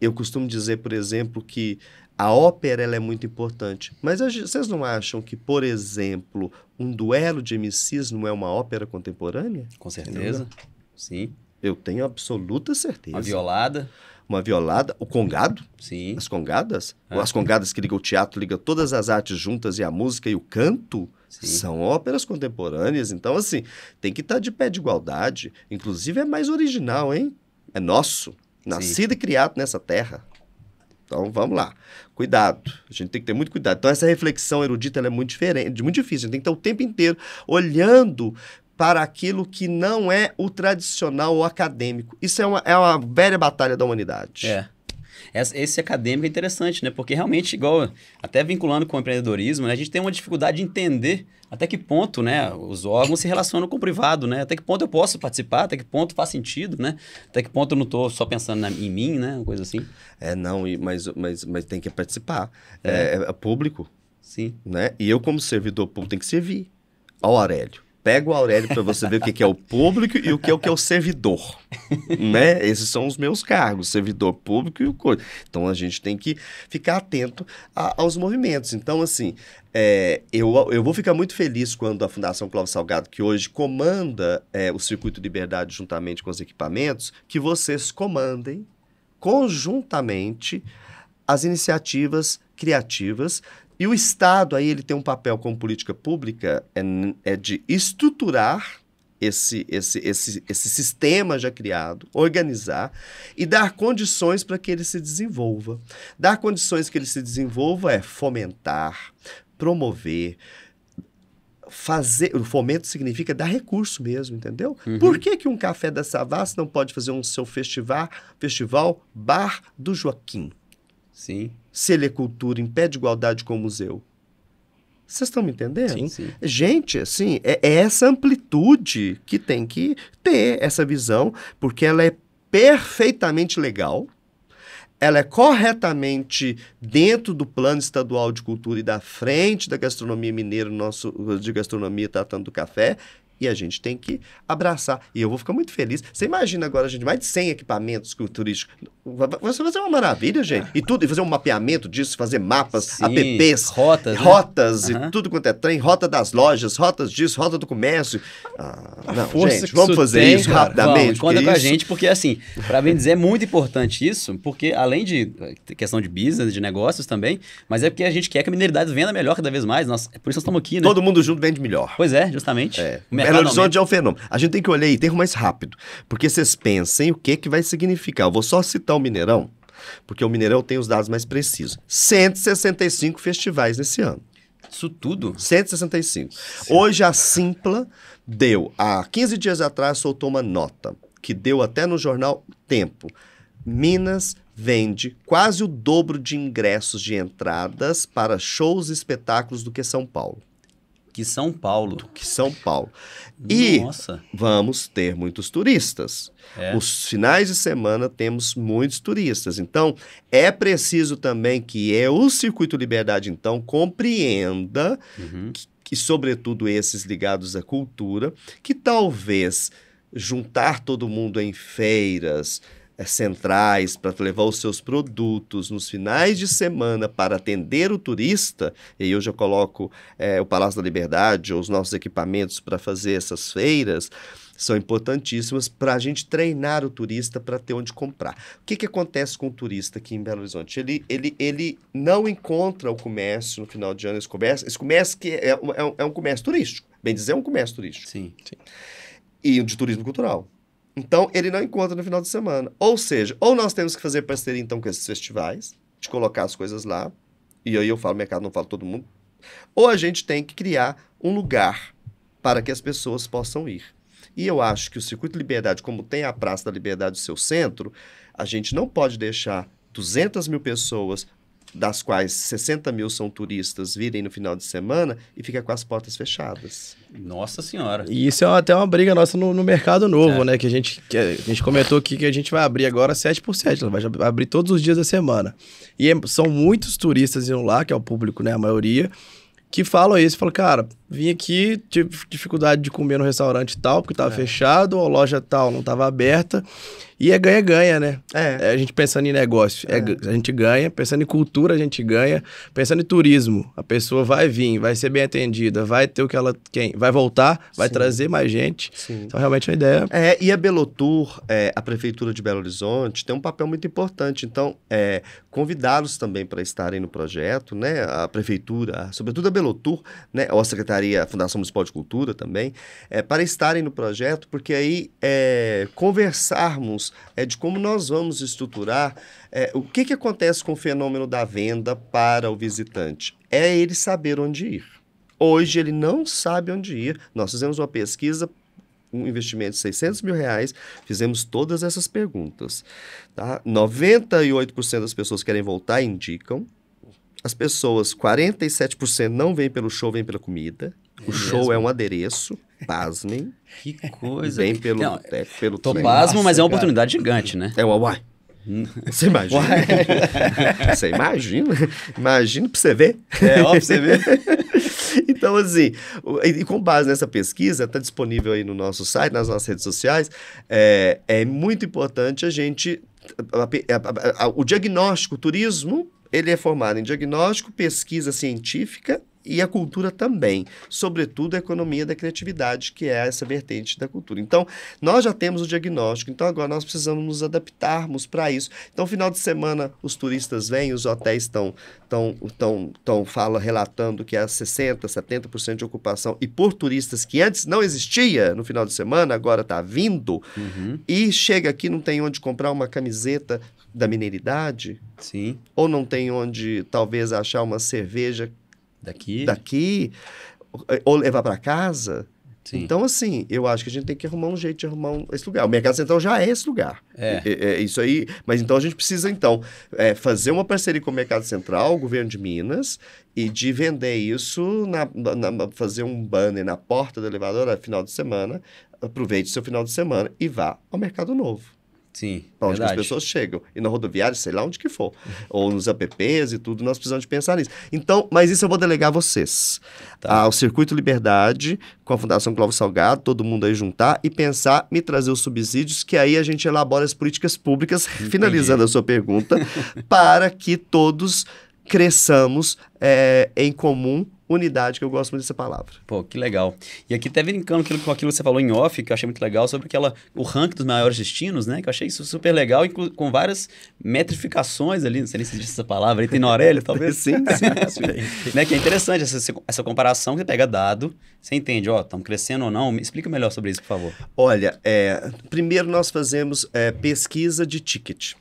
Eu costumo dizer, por exemplo, que a ópera ela é muito importante. Mas vocês não acham que, por exemplo, um duelo de MCs não é uma ópera contemporânea? Com certeza. Entendeu? Sim. Eu tenho absoluta certeza. Uma violada. Uma violada. O congado. Sim. As congadas. É. As congadas que ligam o teatro, ligam todas as artes juntas e a música e o canto. Sim. São óperas contemporâneas. Então, assim, tem que estar tá de pé de igualdade. Inclusive, é mais original, hein? É nosso. Nascido Sim. e criado nessa terra. Então vamos lá. Cuidado. A gente tem que ter muito cuidado. Então essa reflexão erudita é muito diferente, muito difícil. A gente tem que estar o tempo inteiro olhando para aquilo que não é o tradicional ou acadêmico. Isso é uma, é uma velha batalha da humanidade. É esse acadêmico é interessante, né? Porque realmente, igual até vinculando com o empreendedorismo, né? a gente tem uma dificuldade de entender até que ponto, né? Os órgãos se relacionam com o privado, né? Até que ponto eu posso participar, até que ponto faz sentido, né? Até que ponto eu não estou só pensando em mim, né? Uma coisa assim. É, não, mas, mas, mas tem que participar. É, é, é público. Sim. Né? E eu, como servidor público, tenho que servir ao Aurélio pega o Aurélio para você ver o que, que, é o público e o que é o que é o servidor, né? Esses são os meus cargos, servidor público e o coisa. Então a gente tem que ficar atento a, aos movimentos. Então assim, é, eu, eu vou ficar muito feliz quando a Fundação Cláudio Salgado, que hoje comanda é, o Circuito Liberdade juntamente com os equipamentos, que vocês comandem conjuntamente as iniciativas criativas e o Estado aí ele tem um papel como política pública é, é de estruturar esse, esse, esse, esse sistema já criado, organizar e dar condições para que ele se desenvolva. Dar condições que ele se desenvolva é fomentar, promover, fazer. O fomento significa dar recurso mesmo, entendeu? Uhum. Por que, que um café da Savassi não pode fazer um seu festival, festival Bar do Joaquim? Sim se ele é cultura em pé de igualdade com o museu? Vocês estão me entendendo? Sim, sim. Gente, assim, é, é essa amplitude que tem que ter essa visão, porque ela é perfeitamente legal, ela é corretamente dentro do plano estadual de cultura e da frente da gastronomia mineira, nosso de gastronomia tratando do café, e a gente tem que abraçar. E eu vou ficar muito feliz. Você imagina agora, gente, mais de 100 equipamentos turísticos. Vai fazer uma maravilha, gente. E tudo, e fazer um mapeamento disso, fazer mapas, Sim, apps, rotas, né? rotas né? e uhum. tudo quanto é trem, rota das lojas, rotas disso, rota do comércio. Ah, não, gente, vamos fazer tem, isso cara. rapidamente. Vamos, conta com a gente, porque assim, para bem dizer, é muito importante isso, porque além de eh, questão de business, de negócios também, mas é porque a gente quer que a mineridade venda melhor cada vez mais. Nós, é por isso nós estamos aqui, né? Todo mundo junto vende melhor. Pois é, justamente. É. O mercado Belo Horizonte é um fenômeno. A gente tem que olhar e termo mais rápido. Porque vocês pensem o que, que vai significar. Eu vou só citar o Mineirão, porque o Mineirão tem os dados mais precisos. 165 festivais nesse ano. Isso tudo? 165. Sim. Hoje a Simpla deu, há 15 dias atrás, soltou uma nota que deu até no jornal Tempo. Minas vende quase o dobro de ingressos de entradas para shows e espetáculos do que São Paulo que São Paulo. que São Paulo. E Nossa. vamos ter muitos turistas. É. Os finais de semana temos muitos turistas. Então, é preciso também que é o Circuito Liberdade, então, compreenda uhum. que, que, sobretudo, esses ligados à cultura, que talvez juntar todo mundo em feiras, eh, centrais para levar os seus produtos nos finais de semana para atender o turista, e eu já coloco é, o Palácio da Liberdade ou os nossos equipamentos para fazer essas feiras, são importantíssimas para a gente treinar o turista para ter onde comprar. O que, que acontece com o turista aqui em Belo Horizonte? Ele, ele, ele não encontra o comércio no final de ano, esse comércio, esse comércio que é, é, é um comércio turístico, bem dizer, é um comércio turístico. Sim, sim. E de turismo cultural. Então, ele não encontra no final de semana. Ou seja, ou nós temos que fazer parceria, então, com esses festivais, de colocar as coisas lá, e aí eu falo mercado, não falo todo mundo, ou a gente tem que criar um lugar para que as pessoas possam ir. E eu acho que o Circuito Liberdade, como tem a Praça da Liberdade, o seu centro, a gente não pode deixar 200 mil pessoas das quais 60 mil são turistas, virem no final de semana e fica com as portas fechadas. Nossa Senhora. E isso é até uma briga nossa no, no mercado novo, é. né? Que a, gente, que a gente comentou aqui que a gente vai abrir agora 7 por 7 vai abrir todos os dias da semana. E é, são muitos turistas indo lá, que é o público, né? A maioria que falam isso, falam, cara, vim aqui, tive dificuldade de comer no restaurante tal, porque estava é. fechado, ou a loja tal não estava aberta. E é ganha-ganha, né? É. é. A gente pensando em negócio, é. É, a gente ganha. Pensando em cultura, a gente ganha. Pensando em turismo, a pessoa vai vir, vai ser bem atendida, vai ter o que ela quem vai voltar, vai Sim. trazer mais gente. Sim. Então, realmente é uma ideia. É, e a Belotur, é, a Prefeitura de Belo Horizonte, tem um papel muito importante. Então, é, convidá-los também para estarem no projeto, né? A Prefeitura, sobretudo a Belotur, né? Ou a Secretaria, a Fundação Municipal de Cultura também, é, para estarem no projeto, porque aí conversarmos é, de como nós vamos estruturar é, o que, que acontece com o fenômeno da venda para o visitante. É ele saber onde ir. Hoje ele não sabe onde ir. Nós fizemos uma pesquisa um investimento de 600 mil reais, fizemos todas essas perguntas. Tá? 98% das pessoas querem voltar indicam. As pessoas, 47% não vêm pelo show, vêm pela comida. O é show é mesmo? é um adereço. Pasmem. que coisa. Vem pelo, Não, é, pelo Tô trem. pasmo, mas é uma oportunidade gigante, né? É o uai. Você imagina? *laughs* você imagina? Imagina pra você ver. É, ó, pra você ver. *laughs* então, assim, e com base nessa pesquisa, está disponível aí no nosso site, nas nossas redes sociais, é, é muito importante a gente. A, a, a, o diagnóstico, o turismo, ele é formado em diagnóstico, pesquisa científica e a cultura também, sobretudo a economia da criatividade, que é essa vertente da cultura. Então, nós já temos o diagnóstico, então agora nós precisamos nos adaptarmos para isso. Então, final de semana, os turistas vêm, os hotéis estão tão, tão, tão, fala, relatando que há 60%, 70% de ocupação, e por turistas que antes não existia no final de semana, agora está vindo, uhum. e chega aqui, não tem onde comprar uma camiseta da mineridade, Sim. ou não tem onde, talvez, achar uma cerveja daqui, daqui ou levar para casa. Sim. Então, assim, eu acho que a gente tem que arrumar um jeito de arrumar um, esse lugar. O mercado central já é esse lugar. É. é, é isso aí. Mas então a gente precisa, então, é, fazer uma parceria com o mercado central, o governo de Minas, e de vender isso, na, na, fazer um banner na porta do elevador no final de semana. Aproveite seu final de semana e vá ao Mercado Novo. Sim. Para onde as pessoas chegam. E na rodoviária, sei lá onde que for. Ou nos apps e tudo, nós precisamos de pensar nisso. Então, mas isso eu vou delegar a vocês. Tá. Ao ah, Circuito Liberdade, com a Fundação Cláudio Salgado, todo mundo aí juntar e pensar, me trazer os subsídios, que aí a gente elabora as políticas públicas, Entendi. finalizando a sua pergunta, *laughs* para que todos cresçamos é, em comum unidade, que eu gosto muito dessa palavra. Pô, que legal. E aqui até brincando com aquilo que você falou em off, que eu achei muito legal, sobre aquela, o ranking dos maiores destinos, né? Que eu achei isso super legal, com várias metrificações ali, não sei nem se existe essa palavra, aí tem na orelha, talvez. *laughs* sim, sim. sim. *laughs* né? Que é interessante essa, essa comparação, que você pega dado, você entende, ó, estamos crescendo ou não. Me explica melhor sobre isso, por favor. Olha, é, primeiro nós fazemos é, pesquisa de ticket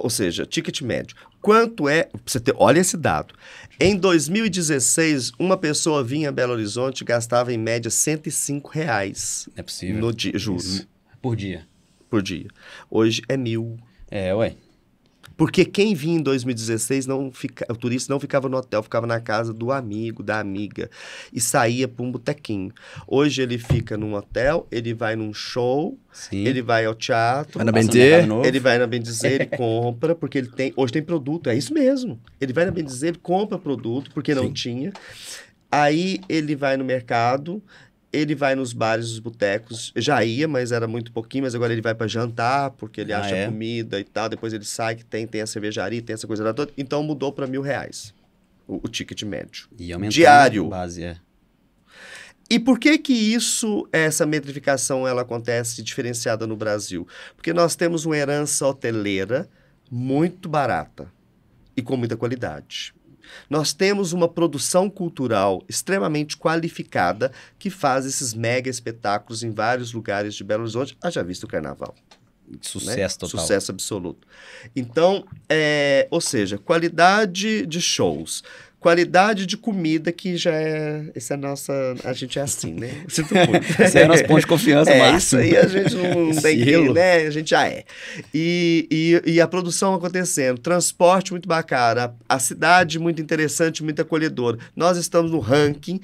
ou seja, ticket médio. Quanto é, você ter, olha esse dado. Em 2016, uma pessoa vinha a Belo Horizonte gastava em média 105 reais. é possível. No dia, juro. Por dia. Por dia. Hoje é mil. É, ué. Porque quem vinha em 2016, não fica, o turista não ficava no hotel, ficava na casa do amigo, da amiga, e saía para um botequinho. Hoje ele fica num hotel, ele vai num show, Sim. ele vai ao teatro, vai na Bendizer, ele vai na Bendizer, ele *laughs* compra, porque ele tem. Hoje tem produto, é isso mesmo. Ele vai na Bendizer, ele compra produto, porque Sim. não tinha. Aí ele vai no mercado, ele vai nos bares, nos botecos. Já ia, mas era muito pouquinho, mas agora ele vai para jantar, porque ele ah, acha é? comida e tal. Depois ele sai, que tem, tem a cervejaria, tem essa coisa toda. Então mudou para mil reais o, o, ticket médio. E aumentou Diário. Base, é. E por que que isso, essa metrificação, ela acontece diferenciada no Brasil? Porque nós temos uma herança hoteleira muito barata e com muita qualidade. Nós temos uma produção cultural extremamente qualificada que faz esses mega espetáculos em vários lugares de Belo Horizonte, haja visto o carnaval. Né? Sucesso né? total. Sucesso absoluto. Então, é, ou seja, qualidade de shows Qualidade de comida, que já é. Essa é a nossa. A gente é assim, né? isso muito. *laughs* é nosso ponto de confiança, é, máximo. Isso aí a gente não *laughs* tem que, né? A gente já é. E, e, e, a produção acontecendo, transporte muito bacana, a cidade muito interessante, muito acolhedora. Nós estamos no ranking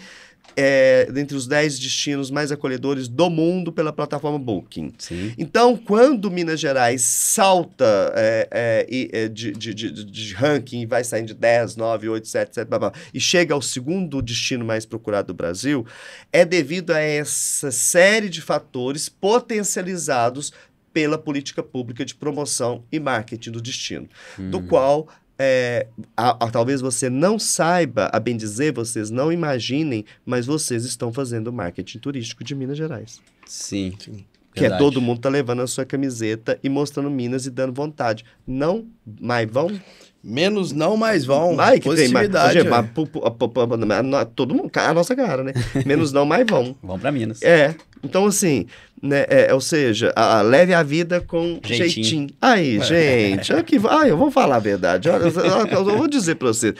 é, dentre os 10 destinos mais acolhedores do mundo pela plataforma Booking. Sim. Então, quando Minas Gerais salta é, é, é de, de, de, de, ranking e vai saindo de 10, 9, 8, 7, 7, blá, blá, e chega ao segundo destino mais procurado do Brasil, é devido a essa série de fatores potencializados pela política pública de promoção e marketing do destino, do hum. qual é, a, a, talvez você não saiba, a bem dizer, vocês não imaginem, mas vocês estão fazendo marketing turístico de Minas Gerais. Sim. Sim. Que é Verdade. é todo mundo tá levando a sua camiseta e mostrando Minas e dando vontade. Não, mas vão? Menos não, mais vão. Ai, que Tem, mais. todo mundo, a nossa cara, né? *laughs* Menos não, mais vão. vão para Minas. É. Então, assim, né, é, é, ou seja, a, a, leve a vida com jeitinho. jeitinho. Aí, gente, aqui, ai, eu vou falar a verdade. Eu, eu, eu, eu vou dizer para vocês.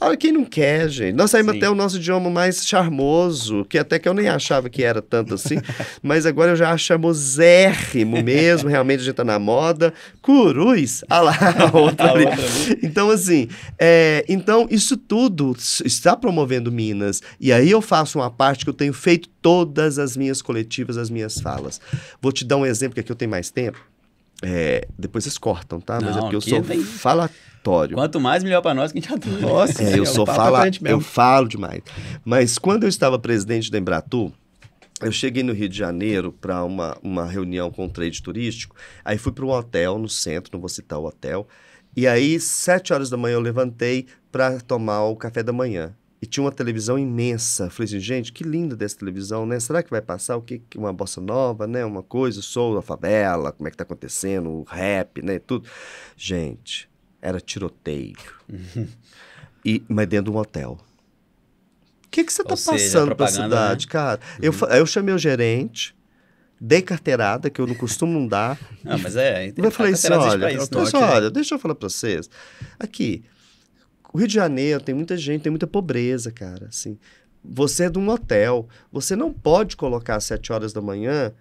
Olha quem não quer, gente. Nós saímos Sim. até o nosso idioma mais charmoso, que até que eu nem achava que era tanto assim, *laughs* mas agora eu já acho charmosérrimo mesmo, realmente a gente tá na moda. Curuz, ah lá, *laughs* a outra ali. Então, assim, é, então isso tudo está promovendo Minas, e aí eu faço uma parte que eu tenho feito todas as minhas coletivas, as minhas falas. Vou te dar um exemplo, que aqui é eu tenho mais tempo. É, depois vocês cortam, tá? Mas é Não, é porque eu sou tem... É falatório. Quanto mais, melhor para nós que a gente adora. Tá Nossa, é, né? eu é sou fala, eu falo demais. Mas quando eu estava presidente da Embratu, eu cheguei no Rio de Janeiro para uma, uma reunião com um trade turístico, aí fui para um hotel no centro, não vou citar o hotel, e aí, sete horas da manhã, eu levantei para tomar o café da manhã. E tinha uma televisão imensa. Falei assim, gente, que lindo dessa televisão, né? Será que vai passar o que uma bossa nova, né? Uma coisa, sou a favela, como é que tá acontecendo, o rap, né, tudo. Gente, era tiroteio. *laughs* e mas dentro de um hotel. O que que você Ou tá seja, passando para a cidade, né? cara? Uhum. Eu eu chamei o gerente, dei carteirada, que eu não costumo dar. Ah, *laughs* mas é. Eu falei assim: olha, eu, assim, olha, deixa eu falar para vocês. Aqui, o Rio de Janeiro tem muita gente, tem muita pobreza, cara. Assim, você é de um hotel, você não pode colocar às 7 horas da manhã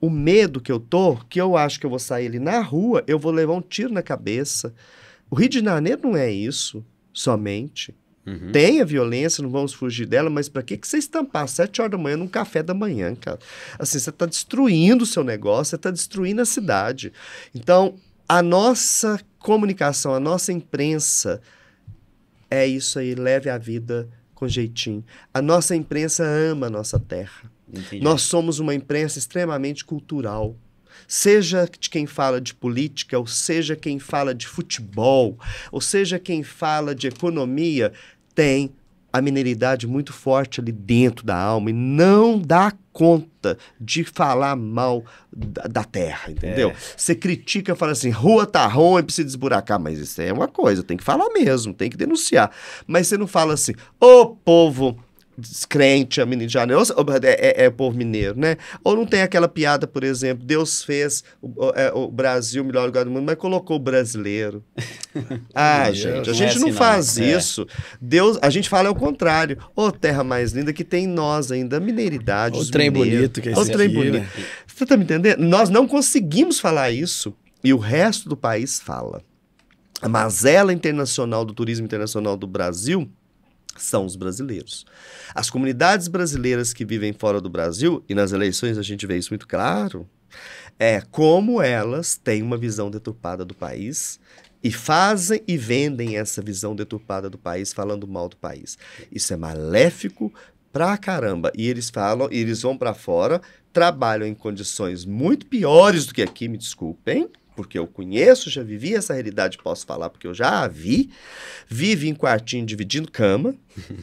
o medo que eu tô, que eu acho que eu vou sair ali na rua, eu vou levar um tiro na cabeça. O Rio de Janeiro não é isso somente. Uhum. Tem a violência, não vamos fugir dela, mas para que, que você estampar às 7 horas da manhã num café da manhã, cara? Assim, você está destruindo o seu negócio, você está destruindo a cidade. Então, a nossa comunicação, a nossa imprensa, é isso aí, leve a vida com jeitinho. A nossa imprensa ama a nossa terra. Entendi. Nós somos uma imprensa extremamente cultural. Seja de quem fala de política, ou seja quem fala de futebol, ou seja quem fala de economia, tem a mineridade muito forte ali dentro da alma e não dá conta de falar mal da, da terra, entendeu? É. Você critica, fala assim, rua tá ruim, precisa desburacar, mas isso é uma coisa, tem que falar mesmo, tem que denunciar. Mas você não fala assim, ô oh, povo descrente a mineirana, né? é, é, é povo mineiro, né? Ou não tem aquela piada, por exemplo, Deus fez o, é, o Brasil o melhor lugar do mundo, mas colocou o brasileiro. *laughs* ah, gente, a gente é não, assim, não né? faz não, é. isso. Deus, a gente fala é o contrário. Ô, oh, terra mais linda que tem nós ainda, a mineiridade. O trem mineiros. bonito que é esse trem aqui, bonito. Né? Você tá me entendendo? Nós não conseguimos falar isso e o resto do país fala. A mazela internacional do turismo internacional do Brasil são os brasileiros. As comunidades brasileiras que vivem fora do Brasil, e nas eleições a gente vê isso muito claro, é como elas têm uma visão deturpada do país e fazem e vendem essa visão deturpada do país, falando mal do país. Isso é maléfico pra caramba. E eles falam, e eles vão para fora, trabalham em condições muito piores do que aqui, me desculpem, porque eu conheço, já vivi essa realidade, posso falar porque eu já a vi. Vive em quartinho dividindo cama. *laughs*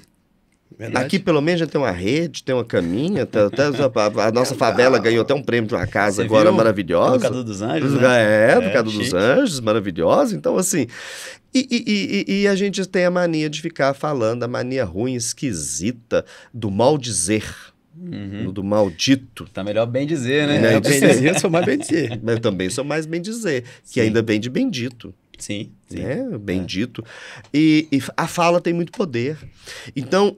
Verdade. Aqui, pelo menos, já tem uma rede, tem uma caminha. Tá, tá, tá, a, a *laughs* nossa é favela ganhou até um prêmio de uma casa Você agora viu? maravilhosa. Do Cado dos Anjos. Né? É, do é, dos Anjos, maravilhosa. Então, assim. E, e, e, e, a gente tem a mania de ficar falando, a mania ruim, esquisita, do mal dizer. Uhum. No do maldito. Tá melhor bem dizer, né? Eu, bem dizer, eu sou mais bem dizer. *laughs* Mas também sou mais bem dizer, que sim. ainda vem de bendito. Sim, sim. Né? É. Bendito. É. E, e a fala tem muito poder. Então,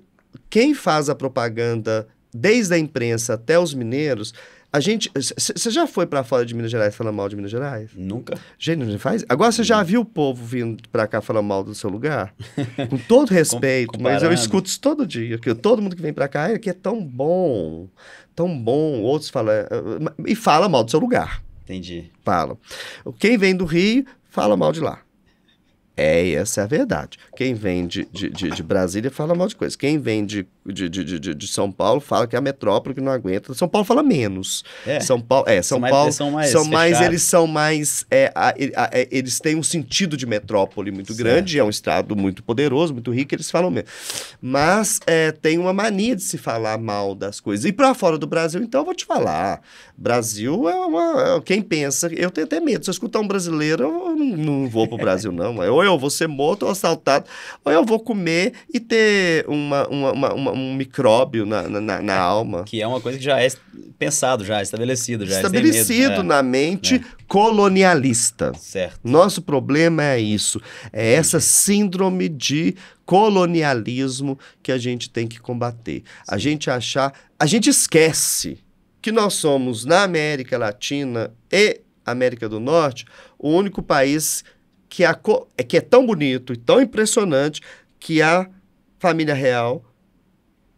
quem faz a propaganda desde a imprensa até os mineiros a gente. Você já foi para fora de Minas Gerais falar mal de Minas Gerais? Nunca. Gente, não faz. Agora você já viu o povo vindo para cá falar mal do seu lugar? Com todo respeito, Com, mas eu escuto isso todo dia. que todo mundo que vem para cá é que é tão bom, tão bom. Outros falam. É, é, e fala mal do seu lugar. Entendi. Fala. Quem vem do Rio, fala mal de lá. É, essa é a verdade. Quem vem de, de, de, de Brasília fala mal de coisa. Quem vem de, de, de, de, São Paulo fala que é a metrópole que não aguenta. São Paulo fala menos. É. São Paulo, é, São, são Paulo, mais, são mais, são mais eles são mais, é, a, a, a, é, eles têm um sentido de metrópole muito certo. grande, é um estado muito poderoso, muito rico, eles falam menos. Mas é, tem uma mania de se falar mal das coisas. E para fora do Brasil, então, eu vou te falar. Brasil é uma, é, quem pensa, eu tenho até medo, se eu escutar um brasileiro, eu não, não vou pro Brasil não, eu eu vou ser morto ou assaltado, ou eu vou comer e ter uma, uma, uma, uma um micróbio na, na, na, alma. Que é uma coisa que já é pensado, já é estabelecido. Já estabelecido medo, na é. mente colonialista. Certo. Nosso problema é isso, é essa síndrome de colonialismo que a gente tem que combater. A gente achar, a gente esquece que nós somos na América Latina e América do Norte o único país que, a, é que é tão bonito e tão impressionante que a família real,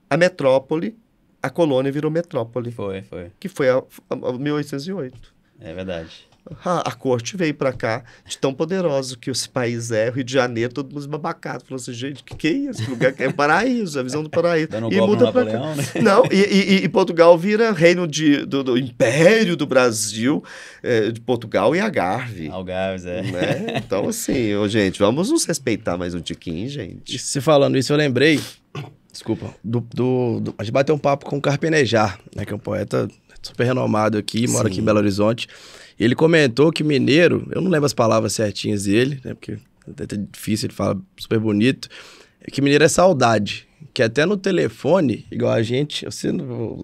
a metrópole, a colônia virou metrópole. Foi, foi. Que foi a, a, a 1808. É verdade a, ah, a corte veio para cá, de tão poderoso que esse país é, Rio de Janeiro, todo mundo babacado. Falou assim, gente, o que, que é isso? Lugar que é paraíso, a visão do paraíso. Dando e muda para cá. Né? *laughs* Não, e, e, e, Portugal vira reino de, do, do Império do Brasil, é, de Portugal e Algarve. Algarve, é. Né? Então, assim, ô, gente, vamos nos respeitar mais um tiquinho, gente. Se falando isso, eu lembrei. Desculpa. Do, do, do, a gente bateu um papo com o Carpenejar, né, que é um poeta super renomado aqui, mora Sim. aqui em Belo Horizonte. Ele comentou que mineiro, eu não lembro as palavras certinhas dele, né? Porque é até tá difícil, ele fala super bonito. É que mineiro é saudade. Que até no telefone, igual a gente, você,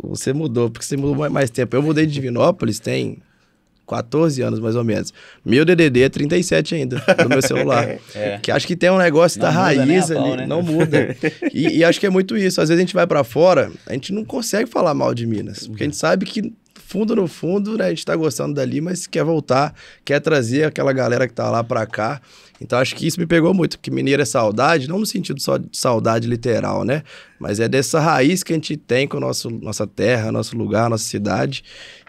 você mudou, porque você mudou mais tempo. Eu mudei de Divinópolis, tem 14 anos mais ou menos. Meu DDD é 37 ainda, no meu celular. *laughs* é. Que acho que tem um negócio não da né, raiz pau, ali, né? não muda. e, e, acho que é muito isso. Às vezes a gente vai para fora, a gente não consegue falar mal de Minas, porque a gente sabe que fundo, no fundo, né, a gente está gostando dali, mas quer voltar, quer trazer aquela galera que tá lá para cá. Então acho que isso me pegou muito, porque Mineiro é saudade, não no sentido só de saudade literal, né? Mas é dessa raiz que a gente tem com nosso, nossa terra, nosso lugar, nossa cidade.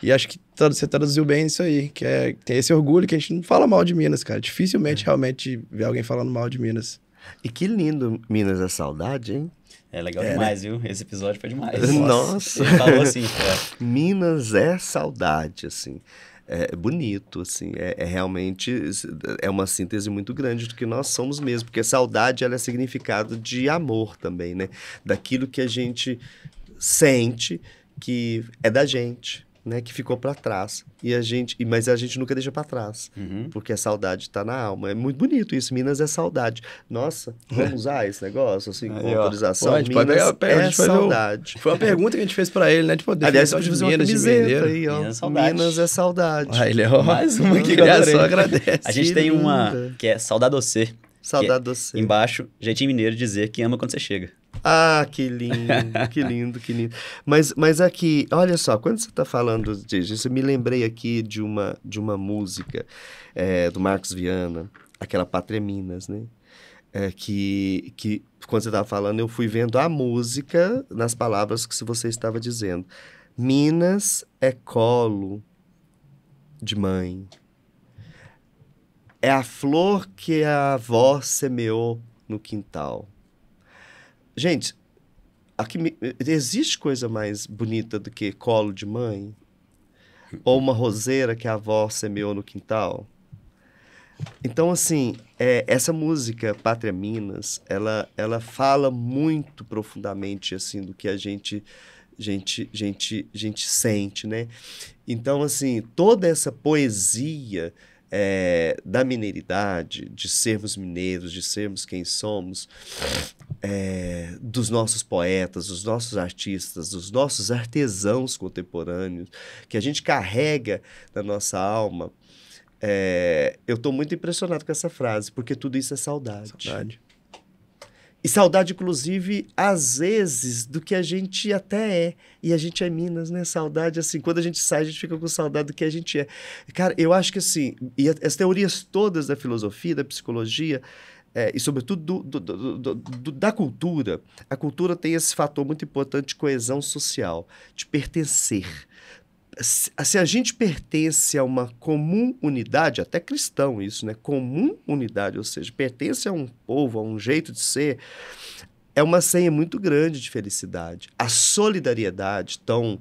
E acho que você traduziu bem isso aí, que é tem esse orgulho que a gente não fala mal de Minas, cara. Dificilmente é. realmente ver alguém falando mal de Minas. E que lindo Minas é saudade, hein? É legal é, né? demais, né? viu? Esse episódio foi demais. Nossa! Nossa. Ele falou assim, cara. *laughs* É. Minas é saudade, assim. É, é bonito, assim. É, é, realmente é uma síntese muito grande do que nós somos mesmo. Porque saudade, ela é significado de amor também, né? Daquilo que a gente sente que é da gente né, que ficou para trás. E a gente, mas a gente nunca deixa para trás, uhum. porque a saudade está na alma. É muito bonito isso. Minas é saudade. Nossa, vamos usar esse negócio assim Aí, com ó. a Pode, Minas pode, pode, é saudade. Foi uma pergunta que a gente fez para ele, né? Tipo, Aliás, pode fazer Minas uma camiseta aí, ó. Minas, é Minas é saudade. Ah ele é mais uma que agradece. só agradece. A gente tem uma que é saudade saudadocê. Saudade é, Embaixo, jeitinho mineiro dizer que ama quando você chega. Ah, que lindo, que lindo, que lindo. Mas, mas aqui, olha só, quando você está falando disso, eu me lembrei aqui de uma, de uma música é, do Marcos Viana, aquela Pátria é Minas, né? É, que, que, quando você estava falando, eu fui vendo a música nas palavras que você estava dizendo. Minas é colo de mãe. É a flor que a avó semeou no quintal Gente, aqui, existe coisa mais bonita do que colo de mãe? Ou uma roseira que a avó semeou no quintal? Então, assim, é, essa música, Pátria Minas, ela, ela fala muito profundamente, assim, do que a gente, gente, gente, gente sente, né? Então, assim, toda essa poesia é, da mineridade, de sermos mineiros, de sermos quem somos, é, dos nossos poetas, dos nossos artistas, dos nossos artesãos contemporâneos, que a gente carrega na nossa alma. É, eu estou muito impressionado com essa frase, porque tudo isso é saudade. saudade. E saudade, inclusive, às vezes, do que a gente até é. E a gente é Minas, né? Saudade, assim, quando a gente sai, a gente fica com saudade do que a gente é. Cara, eu acho que, assim, e as teorias todas da filosofia, da psicologia, é, e sobretudo do, do, do, da cultura. A cultura tem esse fator muito importante de coesão social, de pertencer se, a gente pertence a uma comum unidade, até cristão isso, né? Comum unidade, ou seja, pertence a um povo, a um jeito de ser, é uma senha muito grande de felicidade. A solidariedade tão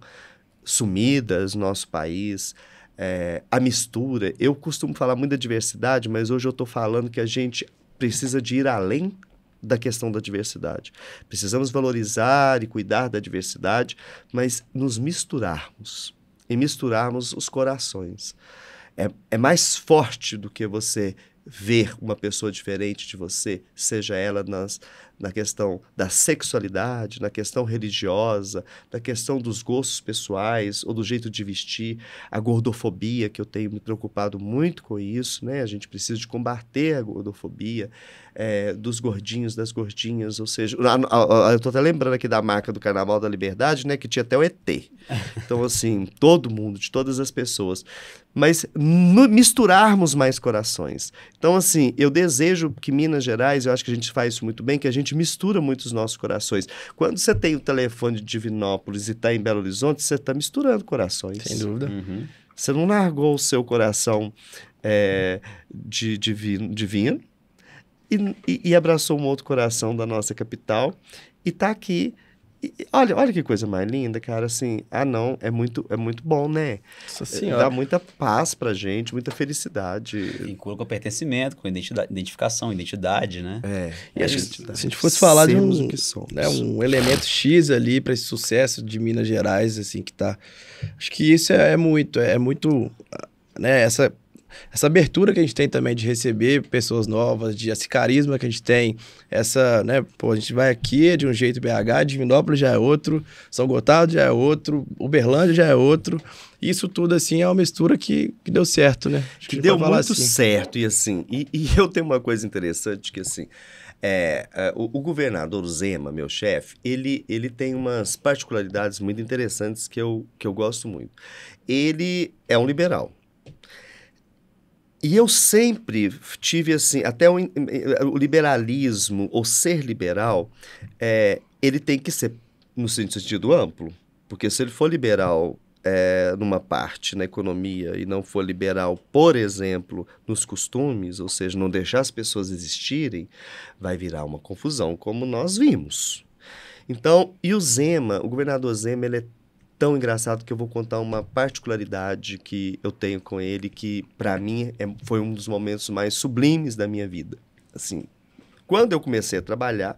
sumida no nosso país, é, a mistura. Eu costumo falar muito da diversidade, mas hoje eu estou falando que a gente precisa de ir além da questão da diversidade. Precisamos valorizar e cuidar da diversidade, mas nos misturarmos e misturarmos os corações. É, é mais forte do que você ver uma pessoa diferente de você, seja ela nas, na questão da sexualidade, na questão religiosa, na questão dos gostos pessoais ou do jeito de vestir, a gordofobia, que eu tenho me preocupado muito com isso, né? A gente precisa de combater a gordofobia é, dos gordinhos, das gordinhas, ou seja, a, a, eu tô até lembrando aqui da marca do Carnaval da Liberdade, né, que tinha até o ET. *laughs* Então, assim, todo mundo, de todas as pessoas. Mas misturarmos mais corações. Então, assim, eu desejo que Minas Gerais, eu acho que a gente faz isso muito bem, que a gente mistura muito os nossos corações. Quando você tem o telefone de Divinópolis e está em Belo Horizonte, você está misturando corações. Sem dúvida. Uhum. Você não largou o seu coração é, de, de, de vinho e, e, abraçou um outro coração da nossa capital e está aqui. E, olha, olha que coisa mais linda, cara, assim, ah não, é muito, é muito bom, né? É, dá muita paz pra gente, muita felicidade. cura com pertencimento, com identidade, identificação, identidade, né? É. E é a gente, se a gente fosse falar de um, né, um elemento X ali para esse sucesso de Minas Gerais, assim, que tá... Acho que isso é, é muito, é muito, né, essa essa abertura que a gente tem também de receber pessoas novas, de esse carisma que a gente tem, essa, né, pô, a gente vai aqui de um jeito BH, Divinópolis já é outro, São Gotardo já é outro, Uberlândia já é outro. Isso tudo, assim, é uma mistura que, que deu certo, né? Acho que deu muito assim. certo, e assim, e, e, *laughs* eu tenho uma coisa interessante que, assim, é, é, o, o, governador Zema, meu chefe, ele, ele tem umas particularidades muito interessantes que eu, que eu gosto muito. Ele é um liberal, e eu sempre tive assim, até o, eh, o liberalismo, ou ser liberal, é, ele tem que ser no sentido amplo, porque se ele for liberal é, numa parte na economia e não for liberal, por exemplo, nos costumes, ou seja, não deixar as pessoas existirem, vai virar uma confusão, como nós vimos. Então, e o Zema, o governador Zema, ele é tão engraçado que eu vou contar uma particularidade que eu tenho com ele que para mim é, foi um dos momentos mais sublimes da minha vida. Assim, quando eu comecei a trabalhar,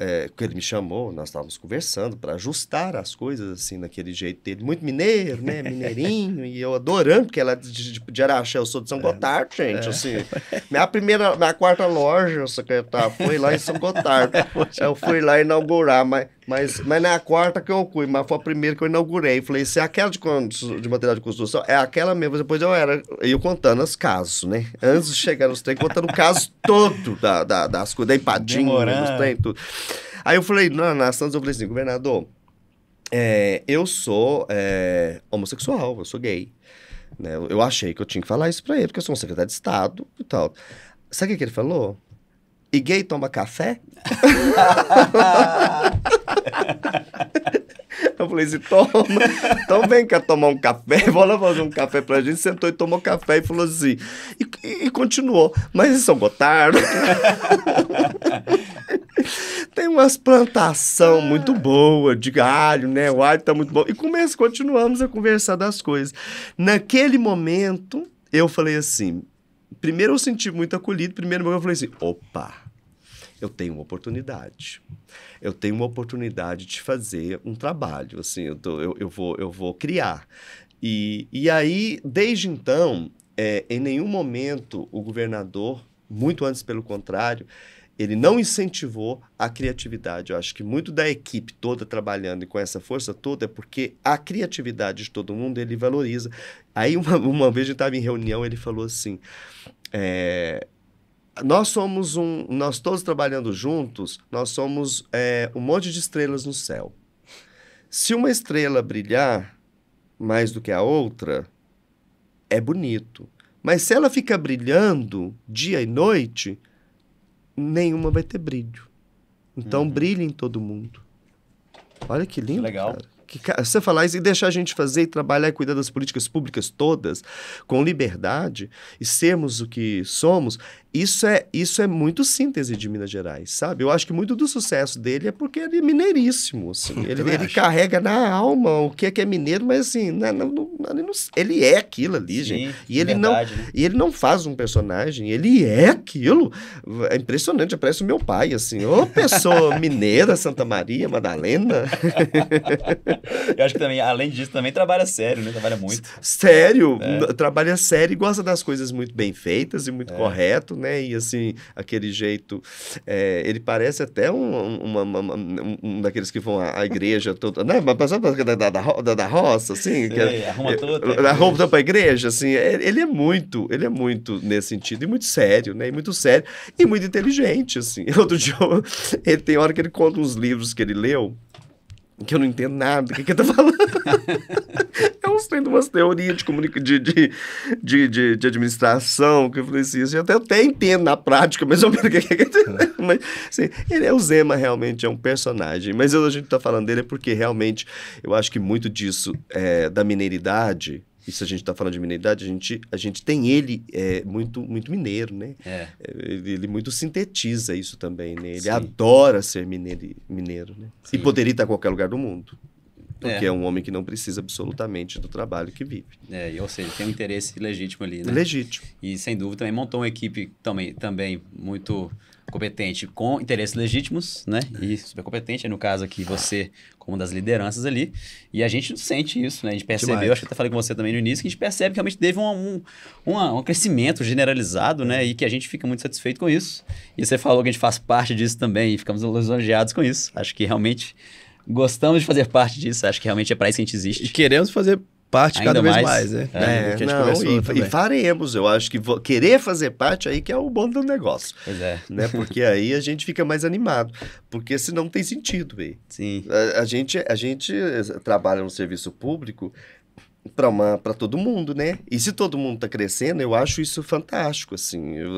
é, que ele me chamou, nós estávamos conversando para ajustar as coisas, assim, naquele jeito dele. Muito mineiro, né? Mineirinho, e eu adorando, porque ela é de, de Araxé, eu sou de São é. Gotardo, gente, é. assim. Minha primeira, minha quarta loja, secretário, foi lá em São Gotardo. *laughs* É, eu fui lá inaugurar, mas, mas, mas não é a quarta que eu fui, mas foi a primeira que eu inaugurei. Falei, se é aquela de, de material de construção, é aquela mesmo. Depois eu era, eu contando os casos, né? Antes de chegar nos trem, contando o caso todo da, da, das coisas, da empadinha, dos trem, tudo. Aí eu falei, na, na Santos, eu falei assim, governador, é, eu sou é, homossexual, eu sou gay. Né? Eu, eu achei que eu tinha que falar isso pra ele, porque eu sou um secretário de Estado e tal. Sabe o que ele falou? E gay toma café? *laughs* Eu falei assim, toma, então vem cá tomar um café, lá fazer um café pra gente. Sentou e tomou café e falou assim. E, e, e continuou, mas em São Gotardo, *laughs* tem umas plantação ah. muito boa de galho, né? O alho tá muito bom. E começa, continuamos a conversar das coisas. Naquele momento, eu falei assim, primeiro eu senti muito acolhido, primeiro eu falei assim, opa, eu tenho uma oportunidade. Eu tenho uma oportunidade de fazer um trabalho, assim, eu, tô, eu, eu, vou, eu vou criar. E, e aí, desde então, é, em nenhum momento o governador, muito antes pelo contrário, ele não incentivou a criatividade. Eu acho que muito da equipe toda trabalhando e com essa força toda é porque a criatividade de todo mundo ele valoriza. Aí uma, *laughs* uma vez a gente estava em reunião, ele falou assim: é, nós somos um, nós todos trabalhando juntos, nós somos é, um monte de estrelas no céu. Se uma estrela brilhar mais do que a outra, é bonito. Mas se ela fica brilhando dia e noite, nenhuma vai ter brilho. Então uhum. brilha em todo mundo. Olha que lindo. Que legal. Cara. Que, cara, você falar isso e deixar a gente fazer e trabalhar e cuidar das políticas públicas todas com liberdade e sermos o que somos isso é, isso é muito síntese de Minas Gerais, sabe? Eu acho que muito do sucesso dele é porque ele é mineiríssimo, assim. *laughs* Ele, ele carrega na alma o que é que é mineiro, mas assim, né, não, não, não, ele, é aquilo ali, Sim, gente. E ele, verdade, não, né? e ele não faz um personagem, ele é aquilo. É impressionante, parece o meu pai, assim. Ô, pessoa *laughs* mineira, Santa Maria, Madalena. *laughs* Eu acho que também, além disso, também trabalha sério, né? Trabalha muito. Sério, é. trabalha sério e gosta das coisas muito bem feitas e muito é. correto, né? E assim, aquele jeito. É, ele parece até um, uma, uma, um, um, daqueles que vão à, igreja toda. Né? Mas da, da, da, da roça, assim. Sei, que é, arruma eh, tudo. Arruma tudo para igreja, assim. É, ele é muito, ele é muito nesse sentido, e muito sério, né? E muito sério, e muito inteligente, assim. *laughs* Outro dia, ele tem hora que ele conta uns livros que ele leu que eu não entendo nada do que, que ele tá falando. *laughs* construindo tem umas teorias de, comunica, de, de, de, de, administração, que eu falei assim, assim, eu até, até entendo na prática, mas eu é. mas, assim, ele é o Zema realmente, é um personagem, mas eu, a gente está falando dele é porque realmente eu acho que muito disso é, da mineridade, e se a gente está falando de mineridade, a gente, a gente tem ele é, muito, muito mineiro, né? É. é ele, ele, muito sintetiza isso também, né? Ele Sim. adora ser mineiro, mineiro né? Sim. E poderia estar em qualquer lugar do mundo porque é. é. um homem que não precisa absolutamente do trabalho que vive. É, ou seja, tem um interesse legítimo ali, né? Legítimo. E sem dúvida também montou uma equipe também, também muito competente, com interesses legítimos, né? E super competente, no caso aqui você como das lideranças ali. E a gente sente isso, né? A gente percebeu, Demais. acho que até falei com você também no início, que a gente percebe que realmente teve um, um, um, um crescimento generalizado, né? E que a gente fica muito satisfeito com isso. E você falou que a gente faz parte disso também e ficamos lisonjeados com isso. Acho que realmente gostamos de fazer parte disso. Acho que realmente é para isso que a gente existe. E queremos fazer parte Ainda cada vez mais, né? É, é não, e, e, faremos. Eu acho que vou, querer fazer parte aí que é o bom do negócio. Pois é. Né? Porque aí a gente fica mais animado. Porque senão não tem sentido, Sim. A, a, gente, a gente trabalha no serviço público para todo mundo, né? E se todo mundo está crescendo, eu acho isso fantástico, assim. Eu,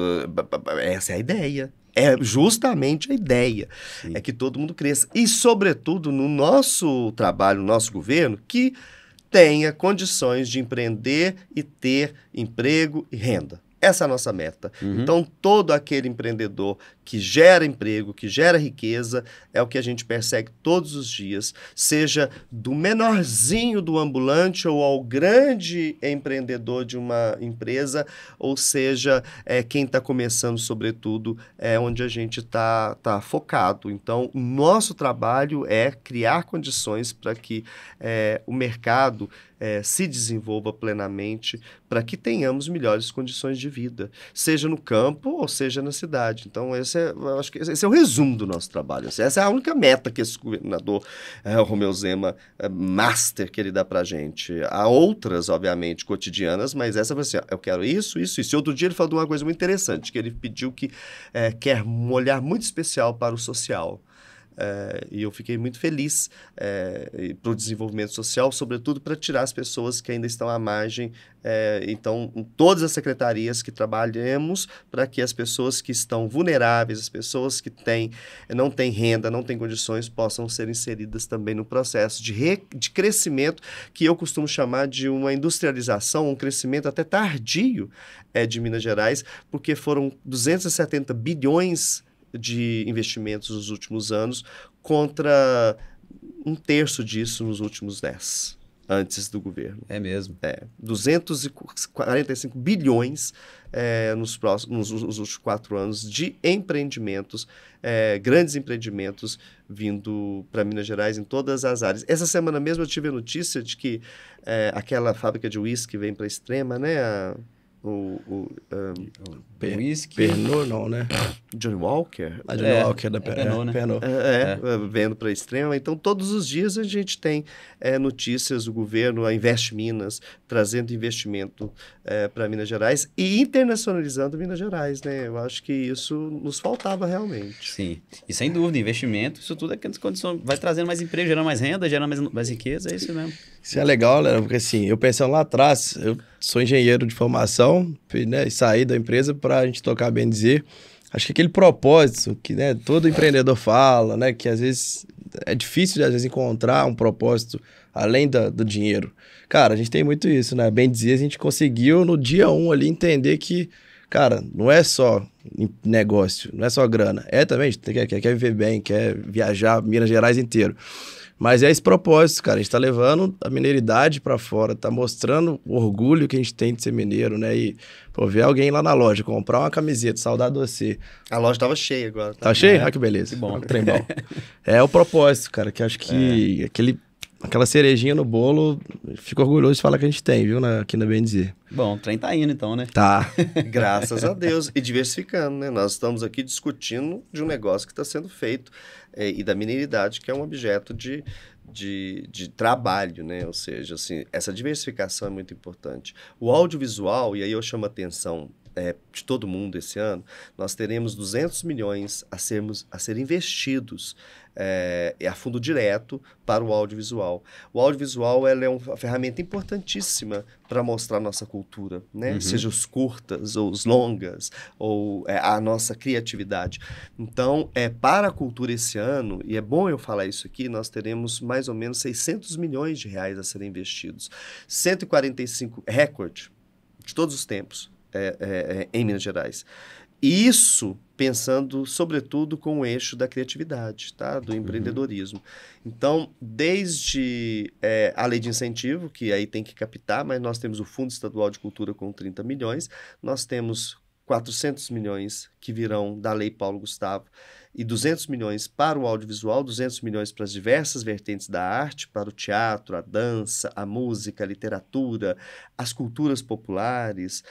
essa é a ideia. É justamente a ideia, Sim. é que todo mundo cresça. E, sobretudo, no nosso trabalho, no nosso governo, que tenha condições de empreender e ter emprego e renda. Essa é a nossa meta. Uhum. Então, todo aquele empreendedor que gera emprego, que gera riqueza, é o que a gente persegue todos os dias, seja do menorzinho do ambulante ou ao grande empreendedor de uma empresa, ou seja, é, quem está começando, sobretudo, é onde a gente está tá focado. Então, o nosso trabalho é criar condições para que é, o mercado é, se desenvolva plenamente, para que tenhamos melhores condições de vida, seja no campo ou seja na cidade. Então, esse é, eu acho que esse é o resumo do nosso trabalho. Assim, essa é a única meta que esse governador é, o Romeu Zema é, master que ele dá para gente. Há outras, obviamente, cotidianas, mas essa vai assim, ser, eu quero isso, isso, isso. E outro dia ele falou uma coisa muito interessante, que ele pediu que é, quer um olhar muito especial para o social. É, e eu fiquei muito feliz é, para o desenvolvimento social, sobretudo para tirar as pessoas que ainda estão à margem. É, então, todas as secretarias que trabalhamos para que as pessoas que estão vulneráveis, as pessoas que têm, não têm renda, não têm condições, possam ser inseridas também no processo de, re, de crescimento, que eu costumo chamar de uma industrialização, um crescimento até tardio é, de Minas Gerais, porque foram 270 bilhões de investimentos nos últimos anos contra um terço disso nos últimos 10, antes do governo. É mesmo. É, 245 bilhões é, nos, próximos, nos, últimos quatro anos de empreendimentos, é, grandes empreendimentos vindo para Minas Gerais em todas as áreas. Essa semana mesmo eu tive a notícia de que é, aquela fábrica de uísque vem para a extrema, né? A, o, o, um, Per, whisky. Pernod não, né? Johnny Walker? A ah, Johnny é, Walker da né? Pernor, é Pernod, né? É, Pernod. É, é, é. é vendo para a extrema. Então, todos os dias a gente tem notícias o governo, a Invest Minas, trazendo investimento para Minas Gerais e internacionalizando Minas Gerais, né? Eu acho que isso nos faltava realmente. Sim, e sem dúvida, investimento, isso tudo é que condições vai trazendo mais emprego, gerando mais renda, gerando mais, mais riqueza, é isso mesmo. Isso é legal, né? Porque assim, eu pensando lá atrás, eu sou engenheiro de formação, né? E saí da empresa para para a gente tocar bem dizer. Acho que aquele propósito que né, todo empreendedor fala, né, que às vezes é difícil de às vezes encontrar um propósito além da, do dinheiro. Cara, a gente tem muito isso, né? Bem dizer, a gente conseguiu no dia um ali entender que, cara, não é só negócio, não é só grana, é também, quer, quer, quer viver bem, quer viajar Minas Gerais inteiro. Mas é esse propósito, cara. A gente tá levando a mineiridade para fora, tá mostrando o orgulho que a gente tem de ser mineiro, né? E, pô, ver alguém lá na loja comprar uma camiseta, saudar você. A loja tava cheia agora. Tá, tá cheia? É. Ah, que beleza. Que bom, *laughs* trem bom. é o propósito, cara, que acho que é. aquele aquela cerejinha no bolo, fico orgulhoso de falar que a gente tem, viu, na, aqui na Bendizer. Bom, o trem tá indo então, né? Tá. *laughs* Graças a Deus. E diversificando, né? Nós estamos aqui discutindo de um negócio que está sendo feito é, e da mineridade, que é um objeto de, de, de, trabalho, né? Ou seja, assim, essa diversificação é muito importante. O audiovisual, e aí eu chamo a atenção é, de todo mundo esse ano, nós teremos 200 milhões a, sermos, a ser investidos é, é a fundo direto para o audiovisual. O audiovisual ela é uma ferramenta importantíssima para mostrar nossa cultura, né? Uhum. Seja os curtas ou os longas ou é, a nossa criatividade. Então, é para a cultura esse ano e é bom eu falar isso aqui. Nós teremos mais ou menos 600 milhões de reais a serem investidos, 145 recorde de todos os tempos é, é, é em Minas Gerais. Isso pensando, sobretudo, com o eixo da criatividade, tá? do uhum. empreendedorismo. Então, desde é, a lei de incentivo, que aí tem que captar, mas nós temos o Fundo Estadual de Cultura com 30 milhões, nós temos 400 milhões que virão da Lei Paulo Gustavo e 200 milhões para o audiovisual, 200 milhões para as diversas vertentes da arte, para o teatro, a dança, a música, a literatura, as culturas populares,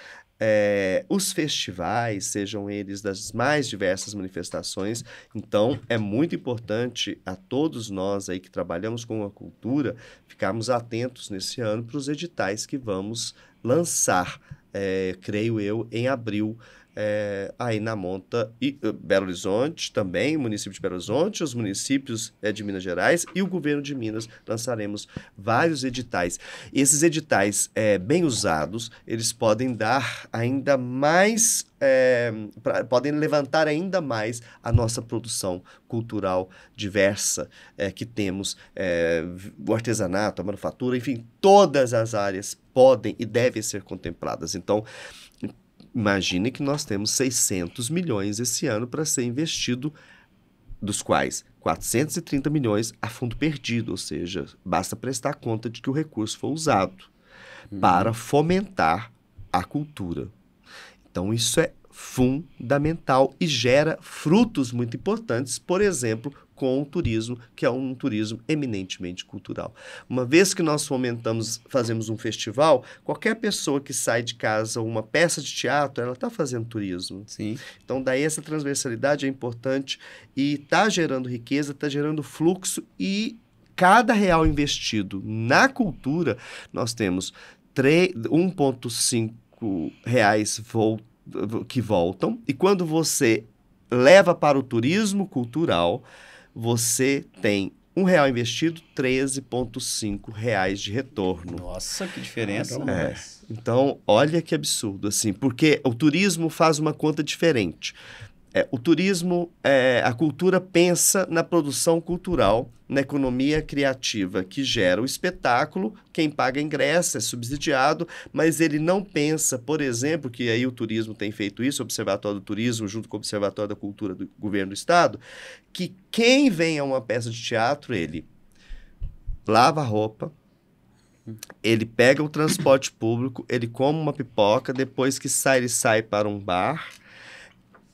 é, os festivais, sejam eles das mais diversas manifestações. Então, é muito importante a todos nós aí que trabalhamos com a cultura ficarmos atentos nesse ano para os editais que vamos lançar, é, creio eu, em abril é, aí na monta e uh, Belo Horizonte também, município de Belo Horizonte, os municípios é, de Minas Gerais e o governo de Minas lançaremos vários editais. E esses editais é, bem usados, eles podem dar ainda mais, é, pra, podem levantar ainda mais a nossa produção cultural diversa é, que temos, é, o artesanato, a manufatura, enfim, todas as áreas podem e devem ser contempladas. Então, Imagine que nós temos 600 milhões esse ano para ser investido, dos quais 430 milhões a fundo perdido, ou seja, basta prestar conta de que o recurso foi usado uhum. para fomentar a cultura. Então, isso é fundamental e gera frutos muito importantes, por exemplo, com o turismo, que é um turismo eminentemente cultural. Uma vez que nós fomentamos, fazemos um festival, qualquer pessoa que sai de casa uma peça de teatro, ela está fazendo turismo. Sim. Então, daí essa transversalidade é importante e está gerando riqueza, está gerando fluxo e cada real investido na cultura, nós temos 1,5 reais voltando que voltam, e quando você leva para o turismo cultural, você tem um real investido, 13,5 reais de retorno. Nossa, que diferença! Ah, então é. Então, olha que absurdo, assim, porque o turismo faz uma conta diferente. É, o turismo, é, a cultura pensa na produção cultural, na economia criativa que gera o espetáculo, quem paga ingressa, é subsidiado, mas ele não pensa, por exemplo, que aí o turismo tem feito isso, o Observatório do Turismo, junto com o Observatório da Cultura do Governo do Estado, que quem vem a uma peça de teatro, ele lava a roupa, ele pega o transporte público, ele come uma pipoca, depois que sai, ele sai para um bar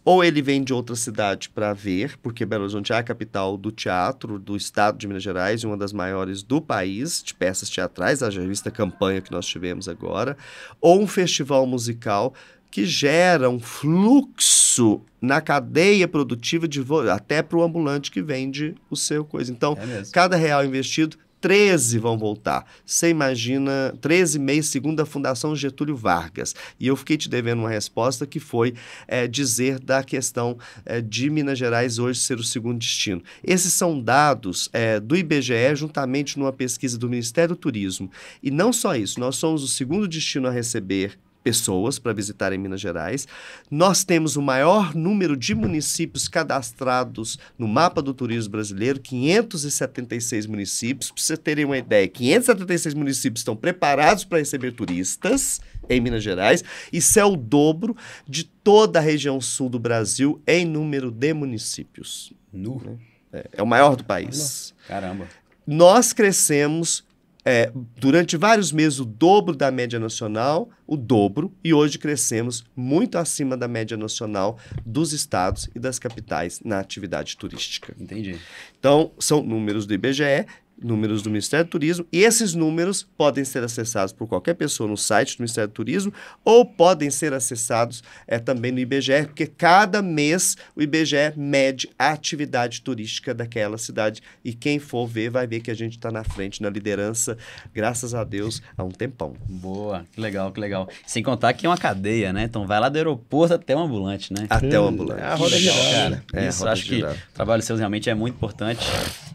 ou ele vem de outra cidade para ver, porque Belo Horizonte é a capital do teatro do estado de Minas Gerais, uma das maiores do país, de peças teatrais, a revista Campanha que nós tivemos agora, ou um festival musical que gera um fluxo na cadeia produtiva de até para o ambulante que vende o seu coisa. Então, é cada real investido 13 vão voltar. Você imagina, 13 meses segundo a Fundação Getúlio Vargas. E eu fiquei te devendo uma resposta que foi é, dizer da questão é, de Minas Gerais hoje ser o segundo destino. Esses são dados é, do IBGE juntamente numa pesquisa do Ministério do Turismo. E não só isso, nós somos o segundo destino a receber pessoas para visitar em Minas Gerais. Nós temos o maior número de municípios cadastrados no mapa do turismo brasileiro, 576 municípios. Para você terem uma ideia, 576 municípios estão preparados para receber turistas em Minas Gerais. Isso é o dobro de toda a região sul do Brasil em número de municípios. Nu. É, é o maior do país. Caramba. Nós crescemos é, durante vários meses o dobro da média nacional, o dobro, e hoje crescemos muito acima da média nacional dos estados e das capitais na atividade turística. Entendi. Então, são números do IBGE números do Ministério do Turismo, e esses números podem ser acessados por qualquer pessoa no site do Ministério do Turismo ou podem ser acessados é, também no IBGE, porque cada mês o IBGE mede a atividade turística daquela cidade e quem for ver vai ver que a gente está na frente, na liderança, graças a Deus, há um tempão. Boa, que legal, que legal. Sem contar que é uma cadeia, né? Então vai lá do aeroporto até o ambulante, né? Até hum, o ambulante. É a roda de cara. Né? É, Isso, acho que o trabalho seu realmente é muito importante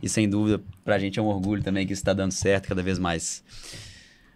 e sem dúvida para a gente é um orgulho também que isso está dando certo cada vez mais.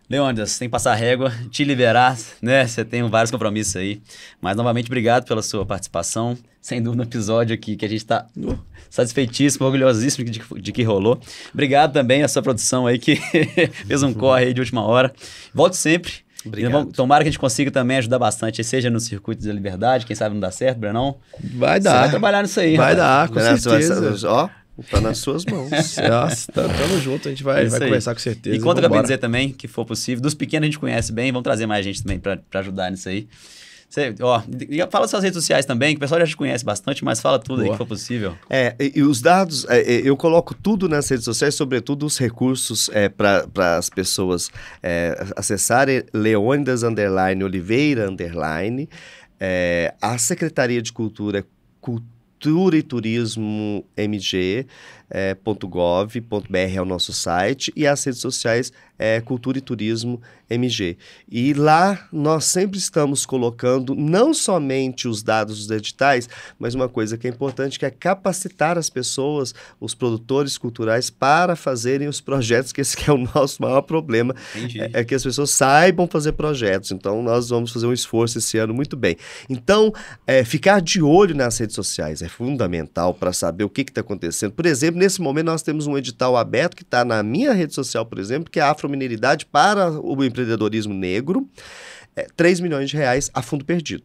Leônidas, tem que passar régua, te liberar, né? Você tem vários compromissos aí. Mas, novamente, obrigado pela sua participação. Sem dúvida, um episódio aqui que a gente está uh, satisfeitíssimo, orgulhosíssimo de, de, que rolou. Obrigado também a sua produção aí que *laughs* fez um corre aí de última hora. Volte sempre. Obrigado. tomara que a gente consiga também ajudar bastante, seja no circuito da liberdade, quem sabe não dá certo, Brenão. Vai dar. Você vai trabalhar nisso aí. Vai rapaz. dar, com Brenão, certeza. Vai, ó, Tá nas suas mãos. tá, *laughs* tamo junto, a gente vai, começar é vai conversar com certeza. E eu acabei a dizer também, que for possível. Dos pequenos a gente conhece bem, vamos trazer mais gente também para ajudar nisso aí. Você, ó, fala suas redes sociais também, que o pessoal já te conhece bastante, mas fala tudo Boa. aí que for possível. É, e, e os dados, é, é, eu coloco tudo nas redes sociais, sobretudo os recursos é, para as pessoas é, acessarem Leônidas Underline, Oliveira Underline. É, a Secretaria de Cultura, Cultura Cultura e Turismo é, é o nosso site e as redes sociais é, Cultura e Turismo MG. E lá nós sempre estamos colocando não somente os dados dos editais, mas uma coisa que é importante que é capacitar as pessoas, os produtores culturais, para fazerem os projetos, que esse que é o *laughs* nosso maior problema, é, é, que as pessoas saibam fazer projetos. Então nós vamos fazer um esforço esse ano muito bem. Então, é, ficar de olho nas redes sociais é fundamental para saber o que está acontecendo. Por exemplo, nesse momento nós temos um edital aberto que está na minha rede social, por exemplo, que é Afro afromineridade para o empreendedorismo negro, é, 3 milhões de reais a fundo perdido.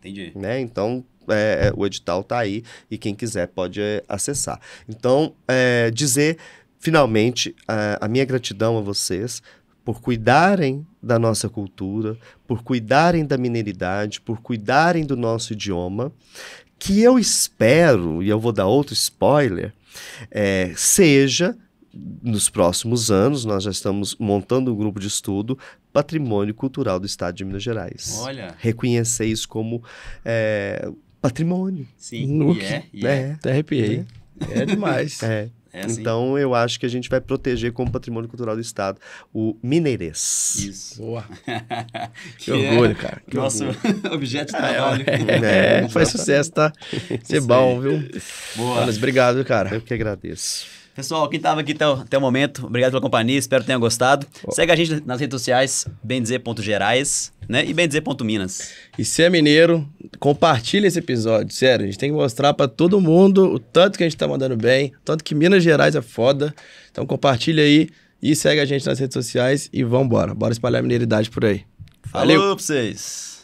Entendi. Né? Então, é, é o edital está aí e quem quiser pode é, acessar. Então, é, dizer finalmente a, a minha gratidão a vocês por cuidarem da nossa cultura, por cuidarem da mineridade, por cuidarem do nosso idioma, que eu espero, e eu vou dar outro spoiler, é, seja nos próximos anos, nós já estamos montando um grupo de estudo Patrimônio Cultural do Estado de Minas Gerais. Olha. Reconhecer isso como é, patrimônio. Sim, e é, e né? é. Até arrepiei. É, é demais. é. É assim. Então, eu acho que a gente vai proteger como patrimônio cultural do Estado o mineirês. Isso. Boa. que, *laughs* que orgulho, é cara. Que nosso orgulho. *laughs* objeto de é, trabalho. É, é, é faz sucesso, tá? Ser bom, viu? Boa. Mas obrigado, cara. Eu que agradeço. Pessoal, quem estava aqui até o, até o, momento, obrigado pela companhia, espero que tenha gostado. Oh. Segue a gente nas redes sociais, bendizer.gerais né, e bendizer.minas. E se é mineiro, compartilha esse episódio, sério. A gente tem que mostrar para todo mundo o tanto que a gente está mandando bem, o tanto que Minas Gerais é foda. Então compartilha aí e segue a gente nas redes sociais e vambora. Bora espalhar a mineiridade por aí. Valeu. Falou vocês.